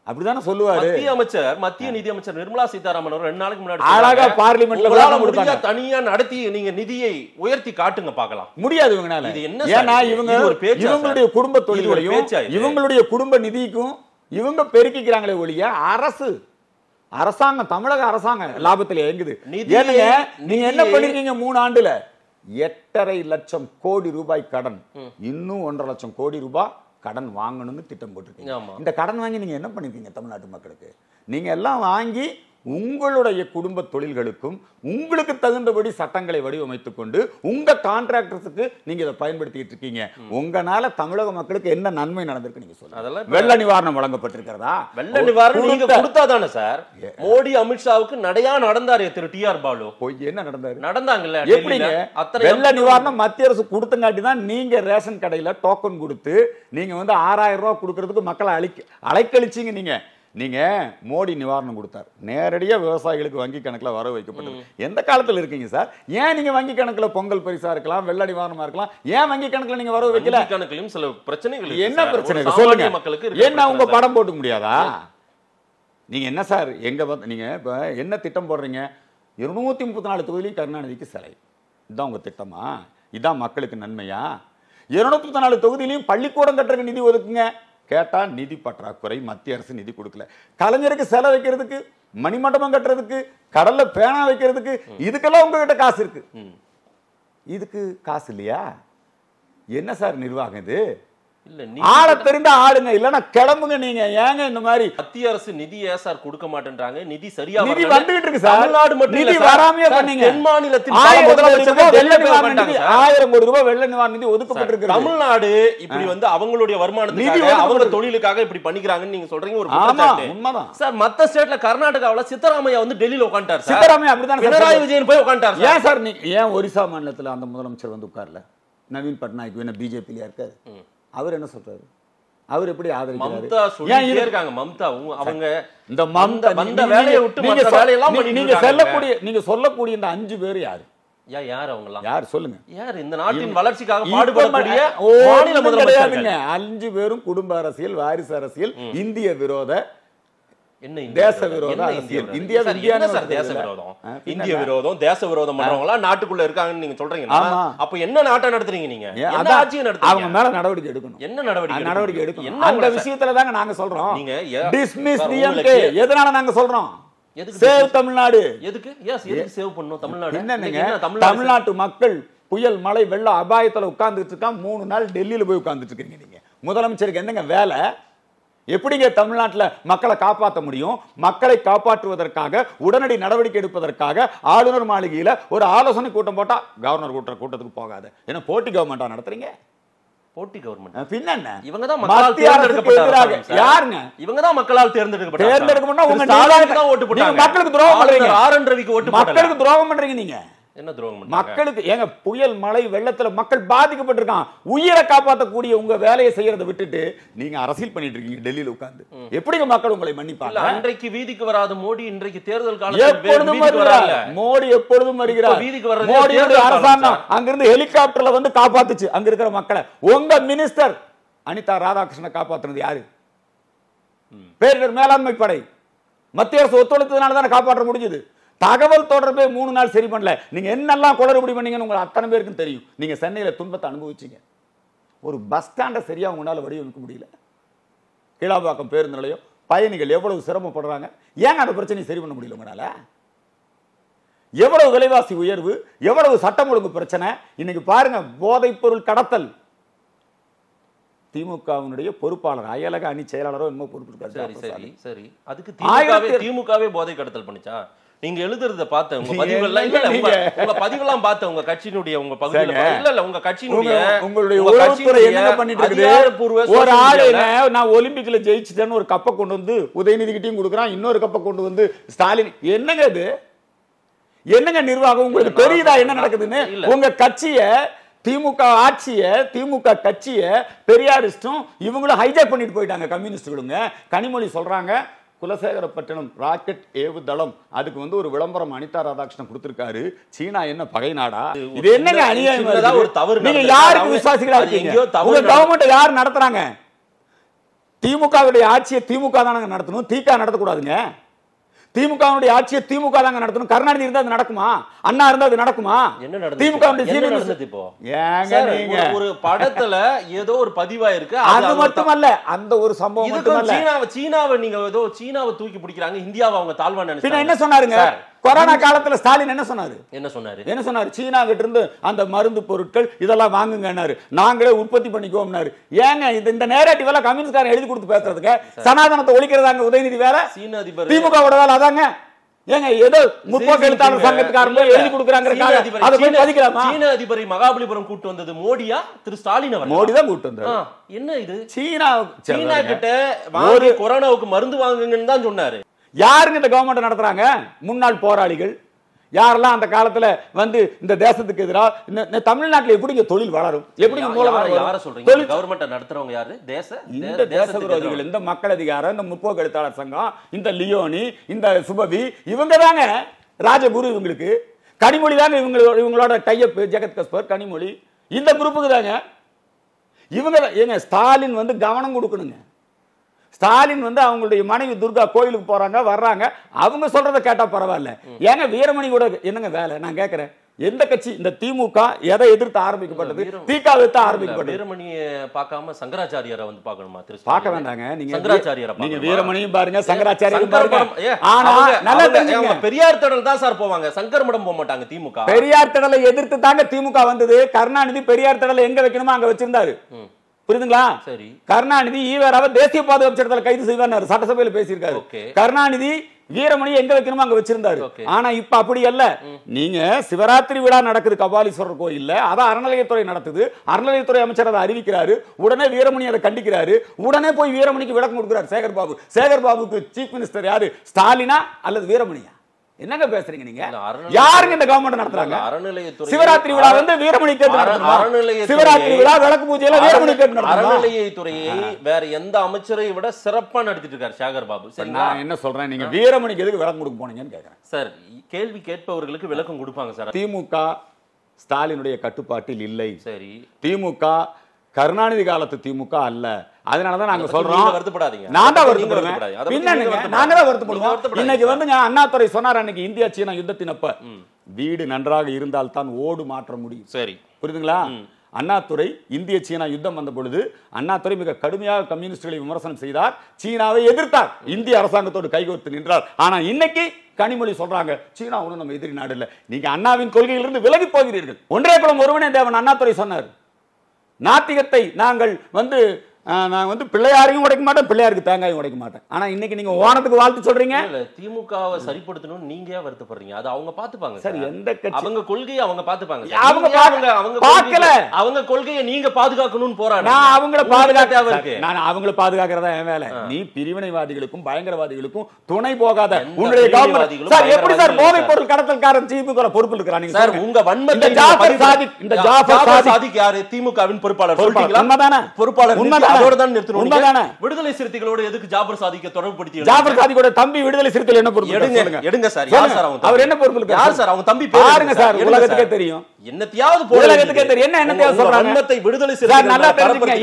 அப்படிதானே சொல்லுவாரு மத்திய அமைச்சர் மத்திய நிதி அமைச்சர் நிர்மலா சீதாராமன் ரெண்டு நாளுக்கு முன்னாடி அழகா பார்லிமெண்ட்ல முடிஞ்சா தனியா நடத்தி நீங்க நிதியை உயர்த்தி காட்டுங்க பாக்கலாம் முடியாது இவங்கனால இது என்ன ஏன்னா இவங்க ஒரு பேச்சு இவங்களுடைய குடும்ப தொழிலையும் இவங்களுடைய குடும்ப நிதிக்கும் இவங்க பெருக்கிக்கிறாங்களே ஒழிய அரசு அரசாங்கம் தமிழக அரசாங்கம் லாபத்தில் இயங்குது நீங்க என்ன பண்ணிருக்கீங்க மூணு ஆண்டுல எட்டரை லட்சம் கோடி ரூபாய் கடன் இன்னும் ஒன்றரை லட்சம் கோடி ரூபாய் கடன் வாங்கணும்னு திட்டம் போட்டிருக்கீங்க இந்த கடன் வாங்கி நீங்க என்ன பண்ணிருக்கீங்க தமிழ்நாட்டு மக்களுக்கு நீங்க எல்லாம் வாங்கி உங்களுடைய குடும்ப தொழில்களுக்கும் உங்களுக்கு தகுந்தபடி சட்டங்களை வடிவமைத்து கொண்டு உங்க கான்ட்ராக்டர்ஸுக்கு நீங்க இதை பயன்படுத்திட்டு இருக்கீங்க உங்களால தமிழக மக்களுக்கு என்ன நன்மை நடந்திருக்கு நீங்க சொல்லுங்க அதெல்லாம் வெள்ள நிவாரணம் வழங்கப்பட்டிருக்கிறதா வெள்ள நிவாரணம் நீங்க கொடுத்தா தானே சார் மோடி அமித்ஷாவுக்கு நடையா நடந்தாரு திரு டி ஆர் பாலு போய் என்ன நடந்தாரு நடந்தாங்கல்ல எப்படிங்க அத்தனை வெள்ள நிவாரணம் மத்திய அரசு கொடுத்தங்காட்டி தான் நீங்க ரேஷன் கடையில் டோக்கன் கொடுத்து நீங்க வந்து ஆறாயிரம் ரூபா கொடுக்கறதுக்கு மக்களை அழைக்க அழைக்கழிச்சிங்க நீங்க நீங்கள் மோடி நிவாரணம் கொடுத்தார் நேரடியாக விவசாயிகளுக்கு வங்கி கணக்கில் வர வைக்கப்பட்டது எந்த காலத்தில் இருக்கீங்க சார் ஏன் நீங்கள் வங்கி கணக்கில் பொங்கல் பரிசாக இருக்கலாம் வெள்ள நிவாரணமாக இருக்கலாம் ஏன் வங்கி கணக்கில் நீங்கள் வர வைக்கல கணக்கிலும் சில பிரச்சனைகள் என்ன பிரச்சனை சொல்லுங்க மக்களுக்கு என்ன உங்கள் படம் போட்டுக்க முடியாதா நீங்கள் என்ன சார் எங்கே பார்த்து நீங்கள் இப்போ என்ன திட்டம் போடுறீங்க இருநூற்றி முப்பத்தி நாலு தொகுதியிலையும் கருணாநிதிக்கு சிலை இதுதான் உங்கள் திட்டமா இதுதான் மக்களுக்கு நன்மையா இருநூத்தி முப்பத்தி நாலு தொகுதியிலையும் பள்ளிக்கூடம் கட்டுறதுக்கு நிதி ஒதுக்குங்க கேட்டால் நிதி பற்றாக்குறை மத்திய அரசு நிதி கொடுக்கல கலைஞருக்கு செலவு வைக்கிறதுக்கு மணிமண்டபம் கட்டுறதுக்கு கடல்ல பேனா வைக்கிறதுக்கு இதுக்கெல்லாம் உங்ககிட்ட காசு இருக்கு இதுக்கு காசு இல்லையா என்ன சார் நிர்வாகம் இது ஆள தெரிந்த ஆளுங்க இல்லனா கிளம்புங்க நீங்க ஏங்க இந்த மாதிரி மத்திய அரசு நிதி ஏன் சார் கொடுக்க மாட்டேன்றாங்க நிதி சரியா நிதி வந்துகிட்டு இருக்கு சார் தமிழ்நாடு மட்டும் நிதி வராமையே பண்ணீங்க தென் மாநிலத்தின் ஆயிரம் கோடி ரூபாய் வெள்ள நிவாரண நிதி ஒதுக்கப்பட்டிருக்கு தமிழ்நாடு இப்படி வந்து அவங்களுடைய வருமானத்துக்கு அவங்க தொழிலுக்காக இப்படி பண்ணிக்கிறாங்கன்னு நீங்க சொல்றீங்க ஒரு உண்மைதான் சார் மத்த ஸ்டேட்ல கர்நாடகாவில சித்தராமையா வந்து டெல்லியில உட்காந்துட்டார் சித்தராமையா அப்படிதான் பினராயி விஜயன் போய் உட்காந்துட்டார் ஏன் சார் நீ ஏன் ஒரிசா மாநிலத்துல அந்த முதலமைச்சர் வந்து உட்கார்ல நவீன் பட்நாயக் வேணும் பிஜேபியா இருக்காரு அவர் என்ன சொல்றாரு அவர் எப்படி ஆதரிக்கிறாரு இருக்காங்க மம்தா அவங்க இந்த வேலையை விட்டு நீங்க நீங்க சொல்லக்கூடிய நீங்க சொல்லக்கூடிய இந்த அஞ்சு பேர் யாரு சொல்லுங்க இந்த நாட்டின் வளர்ச்சிக்காக அஞ்சு பேரும் குடும்ப அரசியல் வாரிசு அரசியல் இந்திய விரோத இந்திய விரோதம் தேச விரோதம் நாட்டுக்குள்ள இருக்காங்கன்னு நீங்க அப்ப என்ன நடத்துறீங்க நீங்க மேல நடவடிக்கை எடுக்கணும் என்ன நடவடிக்கை நடவடிக்கை எடுக்கணும் அந்த விஷயத்துல தாங்க நாங்க சொல்றோம் எதனால நாங்க சொல்றோம் சேவ் தமிழ்நாடு எதுக்கு எஸ் சேவ் பண்ணும் தமிழ்நாடு என்னங்க தமிழ்நாட்டு மக்கள் புயல் மழை வெள்ள அபாயத்துல உட்கார்ந்துட்டு மூணு நாள் டெல்லியில போய் உட்கார்ந்துட்டு இருக்கீங்க நீங்க முதலமைச்சருக்கு என்னங்க வேலை எப்படிங்க தமிழ்நாட்டில் மக்களை காப்பாற்ற முடியும் மக்களை காப்பாற்றுவதற்காக உடனடி நடவடிக்கை எடுப்பதற்காக ஆளுநர் மாளிகையில் ஒரு ஆலோசனை கூட்டம் போட்டால் கவர்னர் கூட்டுற கூட்டத்துக்கு போகாது ஏன்னா போட்டி கவர்மெண்டா நடத்துறீங்க போட்டி கவர்மெண்ட் பின்ன இவங்க தான் மக்களால் தேர்ந்தெடுக்கப்பட்டாங்க யாருங்க இவங்க தான் மக்களால் தேர்ந்தெடுக்கப்பட்டாங்க தேர்ந்தெடுக்கப்பட்டா உங்க மக்களுக்கு துரோகம் பண்றீங்க ஆர் ஓட்டு மக்களுக்கு துரோகம் பண்றீங்க நீங்க என்ன துரோகம் மக்களுக்கு ஏங்க புயல் மழை வெள்ளத்துல மக்கள் பாதிக்கப்பட்டிருக்கான் உயிரை காப்பாற்றக்கூடிய உங்க வேலையை செய்யறத விட்டுட்டு நீங்க அரசியல் பண்ணிட்டு இருக்கீங்க டெல்லியில உட்கார்ந்து எப்படிங்க மக்கள் உங்களை மன்னிப்பாங்க அன்றைக்கு வீதிக்கு வராத மோடி இன்றைக்கு தேர்தல் எப்பொழுதும் மோடி எப்பொழுதும் வருகிறார் வீதிக்கு வர மோடி அரசாங்கம் அங்கிருந்து ஹெலிகாப்டர்ல வந்து காப்பாத்துச்சு அங்க இருக்கிற மக்களை உங்க மினிஸ்டர் அனிதா ராதாகிருஷ்ணனை காப்பாத்துனது யாரு பேரிடர் மேலாண்மை படை மத்திய அரசு ஒத்துழைத்ததுனால தானே காப்பாற்ற முடிஞ்சது தகவல் தொடர்பே மூணு நாள் சரி பண்ணல நீங்க என்னெல்லாம் குளறுபடி பண்ணீங்கன்னு உங்களுக்கு அத்தனை பேருக்கும் தெரியும் நீங்க சென்னையில துன்பத்தை அனுபவிச்சிங்க ஒரு பஸ் ஸ்டாண்டை சரியா உங்களால் வடிவமைக்க முடியல கீழாபாக்கம் பேருந்து நிலையம் பயணிகள் எவ்வளவு சிரமப்படுறாங்க ஏங்க அந்த பிரச்சனையை சரி பண்ண முடியல உங்களால் எவ்வளவு விலைவாசி உயர்வு எவ்வளவு சட்டம் ஒழுங்கு பிரச்சனை இன்னைக்கு பாருங்க போதைப் பொருள் கடத்தல் திமுகவினுடைய பொறுப்பாளர் அயலக அணி செயலாளரோ என்ன பொறுப்பு இருக்காரு சரி சரி அதுக்கு திமுகவே போதை கடத்தல் பண்ணிச்சா நீங்க எழுதுறத பார்த்தேன் உங்க எல்லாம் இல்ல இல்ல உங்க பதிவுலாம் பார்த்தேன் உங்க கட்சியினுடைய உங்க பகுதியில இல்ல இல்ல உங்க கட்சியினுடைய உங்களுடைய உறவுத்துறை என்ன பண்ணிட்டு இருக்குது ஒரு ஆளு நான் ஒலிம்பிக்ல ஜெயிச்சுட்டேன்னு ஒரு கப்பை கொண்டு வந்து உதயநிதி கிட்டயும் கொடுக்கறான் இன்னொரு கப்பை கொண்டு வந்து ஸ்டாலின் என்னங்க இது என்னங்க நிர்வாகம் உங்களுக்கு தெரியுதா என்ன நடக்குதுன்னு உங்க கட்சிய திமுக ஆட்சிய திமுக கட்சிய பெரியாரிஸ்டும் இவங்களும் ஹைஜாக் பண்ணிட்டு போயிட்டாங்க கொடுங்க கனிமொழி சொல்றாங்க குலசேகரப்பட்டினம் ராக்கெட் ஏவுதளம் அதுக்கு வந்து ஒரு விளம்பரம் அனிதா ராதாகிருஷ்ணன் கொடுத்திருக்காரு சீனா என்ன பகை நாடா இது என்ன அநியாயம் ஒரு தவறு நீங்க யாருக்கு விசுவாசிகளா இருக்கீங்க கவர்மெண்ட் யார் நடத்துறாங்க திமுகவுடைய ஆட்சியை திமுக தானங்க நடத்தணும் தீக்கா நடத்தக்கூடாதுங்க திமுகவுடைய ஆட்சியை திமுக தாங்க நடத்தணும் கருணாநிதி இருந்தா அது நடக்குமா அண்ணா இருந்தா அது நடக்குமா என்ன திமுக ஒரு படத்துல ஏதோ ஒரு பதிவா இருக்கு அது மட்டுமல்ல அந்த ஒரு சம்பவம் சீனாவை சீனாவை நீங்க ஏதோ சீனாவை தூக்கி பிடிக்கிறாங்க இந்தியாவை அவங்க தாழ்வான என்ன சொன்னாருங்க கொரோனா காலத்துல ஸ்டாலின் என்ன சொன்னாரு என்ன சொன்னாரு என்ன சொன்னாரு சீனா கிட்ட இருந்து அந்த மருந்து பொருட்கள் இதெல்லாம் வாங்குங்கன்னாரு நாங்களே உற்பத்தி பண்ணிக்குவோம்னாரு ஏங்க இந்த இந்த நேரட்டிவ் எல்லாம் கம்யூனிஸ்ட்காரன் எழுதி கொடுத்து பேசுறதுக்கு சனாதனத்தை ஒழிக்கிறதாங்க உதயநிதி வேற சீன அதிபர் திமுகவோட வேலை அதாங்க ஏங்க ஏதோ முற்போக்கு எழுத்தாளர் சங்கத்துக்காரங்க எழுதி கொடுக்குறாங்க சீன அதிபரை மகாபலிபுரம் கூட்டு வந்தது மோடியா திரு ஸ்டாலின் அவர் மோடி தான் கூட்டு வந்தார் என்ன இது சீனா சீனா கிட்ட கொரோனாவுக்கு மருந்து வாங்குங்கன்னு தான் சொன்னாரு யாருங்க இந்த கவர்மெண்ட் நடத்துறாங்க முன்னாள் போராளிகள் யாரெல்லாம் அந்த காலத்துல வந்து இந்த தேசத்துக்கு எதிராக இந்த தமிழ்நாட்டில் எப்படிங்க தொழில் வளரும் எப்படி மூலமாக யார சொல்றீங்க கவர்மெண்ட் நடத்துறவங்க யாரு தேச இந்த தேச விரோதிகள் இந்த மக்கள் அதிகாரம் இந்த முற்போக்கு எழுத்தாளர் சங்கம் இந்த லியோனி இந்த சுபவி இவங்க தாங்க ராஜகுரு இவங்களுக்கு கனிமொழி தாங்க இவங்களோட இவங்களோட டையப் ஜெகத் கஸ்பர் கனிமொழி இந்த குரூப்புக்கு தாங்க இவங்க ஏங்க ஸ்டாலின் வந்து கவனம் கொடுக்கணுங்க ஸ்டாலின் வந்து அவங்களுடைய மனைவி துர்கா கோயிலுக்கு போறாங்க வர்றாங்க அவங்க சொல்றதை கேட்டா பரவாயில்ல ஏங்க வீரமணி கூட என்னங்க வேலை நான் கேட்கறேன் எந்த கட்சி இந்த திமுக எதை எதிர்த்து ஆரம்பிக்கப்பட்டது தீகா தான் ஆரம்பிக்கப்பட்டது வீரமணியை பார்க்காம சங்கராச்சாரியரை வந்து பார்க்கணுமா திரு பார்க்க வேண்டாங்க நீங்க சங்கராச்சாரியரை நீங்க வீரமணியும் பாருங்க சங்கராச்சாரியரும் பாருங்க ஆனா நல்லா தெரிஞ்சுங்க பெரியார் திடல் தான் சார் போவாங்க சங்கர் மடம் போக மாட்டாங்க திமுக பெரியார் திடலை எதிர்த்து தாங்க திமுக வந்தது கருணாநிதி பெரியார் திடலை எங்க வைக்கணுமோ அங்க வச்சிருந்தாரு புரியுதுங்களா சரி கருணாநிதி ஈவராவ தேசிய பாதுகாப்பு சட்டத்தில் கைது செய்வார் சட்டசபையில் பேசியிருக்காரு கருணாநிதி வீரமணி எங்க வைக்கணுமோ அங்க வச்சிருந்தாரு ஆனா இப்ப அப்படி அல்ல நீங்க சிவராத்திரி விழா நடக்குது கபாலீஸ்வரர் கோயில்ல அதான் அறநிலையத்துறை நடத்துது அறநிலையத்துறை அமைச்சர் அதை அறிவிக்கிறாரு உடனே வீரமணி அதை கண்டிக்கிறாரு உடனே போய் வீரமணிக்கு விளக்கம் கொடுக்கிறார் சேகர் பாபு சேகர் பாபுக்கு சீஃப் மினிஸ்டர் யாரு ஸ்டாலினா அல்லது வீரமணியா என்னங்க பேசுறீங்க நீங்க யாருங்க இந்த கவர்மெண்ட் நடத்துறாங்க அறநிலையத்துறை சிவராத்திரி விழா வந்து வீரமணி தேர்தல் அறநிலைய சிவராத்திரி விழா விளக்கு பூஜை எல்லாம் வீரமணி தேர்தல் அறநிலையத்துறையை வேற எந்த அமைச்சரை விட சிறப்பா நடத்திட்டு இருக்காரு சாகர் பாபு சரி நான் என்ன சொல்றேன் நீங்க வீரமணிக்கு எதுக்கு விளக்கம் கொடுக்க போனீங்கன்னு கேட்கறேன் சார் கேள்வி கேட்பவர்களுக்கு விளக்கம் கொடுப்பாங்க சார் திமுக ஸ்டாலினுடைய கட்டுப்பாட்டில் இல்லை சரி திமுக கருணாநிதி காலத்து திமுக அல்ல அதனால தான் நாங்க சொல்றோம் வருத்தப்படாதீங்க நான் தான் வருத்தப்படுவேன் பின்னணுங்க நாங்க தான் வருத்தப்படுவோம் இன்னைக்கு வந்துங்க அண்ணாத்துறை சொன்னார் அன்னைக்கு இந்தியா சீனா யுத்தத்தினப்ப வீடு நன்றாக இருந்தால் தான் ஓடு மாற்ற முடியும் சரி புரியுதுங்களா அண்ணாத்துறை இந்திய சீனா யுத்தம் வந்த பொழுது அண்ணாதுரை மிக கடுமையாக கம்யூனிஸ்டுகளை விமர்சனம் செய்தார் சீனாவை எதிர்த்தார் இந்திய அரசாங்கத்தோடு கைகோர்த்து நின்றார் ஆனா இன்னைக்கு கனிமொழி சொல்றாங்க சீனா ஒன்றும் நம்ம எதிரி நாடு இல்லை நீங்க அண்ணாவின் கொள்கையிலிருந்து விலகி போகிறீர்கள் ஒன்றே குளம் ஒருவனே தேவன் அண்ணாத்துறை சொன்னார் நாத்திகத்தை நாங்கள் வந்து நான் வந்து பிள்ளையாரையும் உடைக்க மாட்டேன் பிள்ளையாருக்கு தேங்காயும் உடைக்க மாட்டேன் ஆனா இன்னைக்கு நீங்க ஓனத்துக்கு வாழ்த்து சொல்றீங்க திமுகவை சரிப்படுத்தணும்னு நீங்கள் வருத்தப்படுறீங்க அது அவங்க பாத்துப்பாங்க சரி எந்த அவங்க கொள்கையை அவங்க பாத்துப்பாங்க அவங்க பாருங்க அவங்க அவங்க கொள்கையை நீங்க பாதுகாக்கணும்னு போறாங்க நான் அவங்கள பாதுகாக்க நான் அவங்கள பாதுகாக்கிறதா என் வேலை நீ பிரிவினைவாதிகளுக்கும் பயங்கரவாதிகளுக்கும் துணை போகாத உங்களுடைய கவர்மெண்ட் சார் எப்படி சார் பொருள் கடத்தல்காரன் திமுக பொறுப்பு இருக்கிறாங்க சார் உங்க வன்மத்தை இந்த ஜாஃபர் சாதிக் யாரு திமுகவின் பொறுப்பாளர் பொறுப்பாளர் உண்மைதானே பொறுப்பாளர் உண்மைதான் எதுக்கு ஜாபர் சாதிக்க தொடர்புபடுத்தி ஜாபர் சாதிக்கோட தம்பி விடுதலை சிறுத்தைகள் எடுங்க சார் அவங்க என்ன பொறுப்பு யார் சார் அவங்க தம்பி பாருங்க தெரியும் என்னத்தையாவது போல என்ன விடுதலை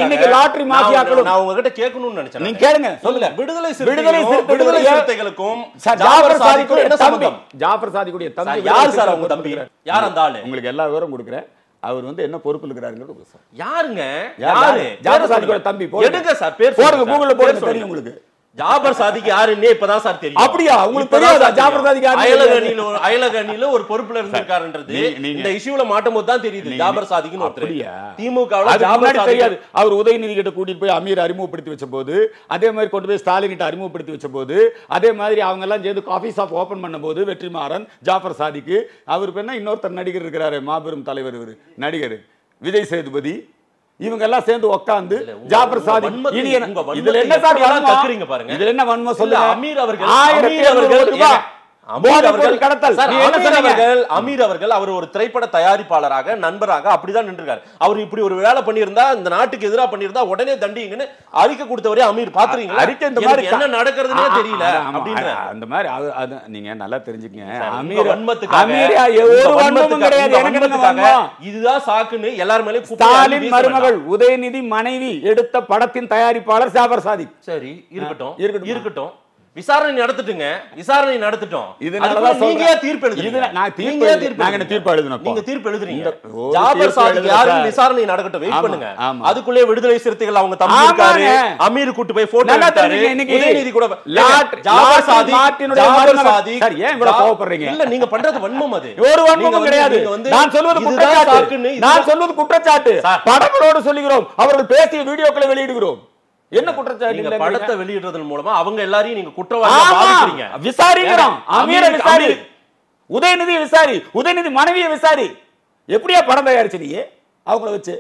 இன்னைக்கு லாட்டரி மாஃபியாக்களும் நான் உங்ககிட்ட கேட்கணும்னு நினைச்சேன் நீங்க கேளுங்க சொல்லுங்க விடுதலை விடுதலை விடுதலை ஜாபர் சாதிக்கும் என்ன சம்பந்தம் சார் அவங்க தம்பி யார் உங்களுக்கு எல்லா விவரம் கொடுக்குறேன் அவர் வந்து என்ன பொறுப்பு இருக்கிறாருங்கிறது யாருங்க யாரு ஜாதசாமி தம்பி போடுங்க சார் பேர் போடுங்க கூகுளில் போடுங்க தெரியும் உங்களுக்கு ஜாபர் சாதிக்கு யாருன்னே இப்பதான் சார் தெரியும் அப்படியா உங்களுக்கு தெரியாதா ஜாபர் சாதிக்கு அயலகணியில ஒரு அயலகணியில ஒரு பொறுப்புல இருந்திருக்காருன்றது இந்த இஷ்யூல மாட்டும் போது தான் தெரியுது ஜாபர் சாதிக்குன்னு திமுக தெரியாது அவர் உதயநிதி கிட்ட கூட்டிட்டு போய் அமீர் அறிமுகப்படுத்தி வச்ச போது அதே மாதிரி கொண்டு போய் ஸ்டாலின் கிட்ட அறிமுகப்படுத்தி வச்ச போது அதே மாதிரி அவங்க எல்லாம் சேர்ந்து காஃபி ஷாப் ஓபன் பண்ணும் போது வெற்றிமாறன் ஜாஃபர் சாதிக்கு அவர் என்ன இன்னொருத்தர் நடிகர் இருக்கிறாரு மாபெரும் தலைவர் நடிகர் விஜய் சேதுபதி இவங்க எல்லாம் சேர்ந்து உட்காந்து ஜாபர் சாதி இதுல என்ன சார் வன்மம் பாருங்க இதுல என்ன வன்மை சொல்லுங்க அமீர் அவர்கள் ஆயிரத்தி அவர்கள் அமீர் அவர்கள் அமீர் அவர்கள் அவர் ஒரு திரைப்பட தயாரிப்பாளராக நண்பராக அப்படிதான் நின்றுருக்காரு அவர் இப்படி ஒரு வேலை பண்ணியிருந்தா இந்த நாட்டுக்கு எதிராக பண்ணியிருந்தா உடனே தண்டிங்கன்னு அறிக்கை கொடுத்தவரே அமீர் பாத்துறீங்க அறிக்கை இந்த மாதிரி என்ன நடக்கிறதுனே தெரியல அப்படின்னு அந்த மாதிரி அது நீங்க நல்லா தெரிஞ்சுக்கங்க அமீர் வன்மத்துக்காக இதுதான் சாக்குன்னு எல்லாரும் மேலே ஸ்டாலின் மருமகள் உதயநிதி மனைவி எடுத்த படத்தின் தயாரிப்பாளர் ஜாபர் சாதி சரி இருக்கட்டும் இருக்கட்டும் இருக்கட்டும் விசாரணை நடத்துட்டுங்க விசாரணை நடத்திட்டோம் இதனால நீங்க தீர்ப்பு எழுதுறீங்க நான் தீர்ப்பு தீர்ப்பு நாங்க தீர்ப்பு எழுதுறேன் நீங்க தீர்ப்பு எழுதுறீங்க ஜாபர் சாதிக் யாரும் விசாரணை நடக்கட்டும் வெயிட் பண்ணுங்க அதுக்குள்ளே விடுதலை சிறுத்தைகள் அவங்க தம்பி இருக்காரு அமீர் கூட்டி போய் போட்டோ எடுத்தாரு உதயநிதி கூட லாட் ஜாபர் சாதி மார்ட்டினுடைய ஜாபர் சாதி சார் ஏன் இவ்வளவு கோவப்படுறீங்க இல்ல நீங்க பண்றது வன்மம் அது ஒரு வன்மம் கிடையாது நான் சொல்வது குற்றச்சாட்டு நான் சொல்வது குற்றச்சாட்டு படங்களோடு சொல்லுகிறோம் அவர்கள் பேசிய வீடியோக்களை வெளியிடுகிறோம் என்ன குற்றச்சாட்டு படத்தை வெளியிடுறதன் மூலமா அவங்க எல்லாரையும் நீங்க குற்றவாளியா விசாரிக்கிறோம் அமீர விசாரி உதயநிதி விசாரி உதயநிதி மனைவியை விசாரி எப்படியா படம் தயாரிச்சு நீ அவங்கள வச்சு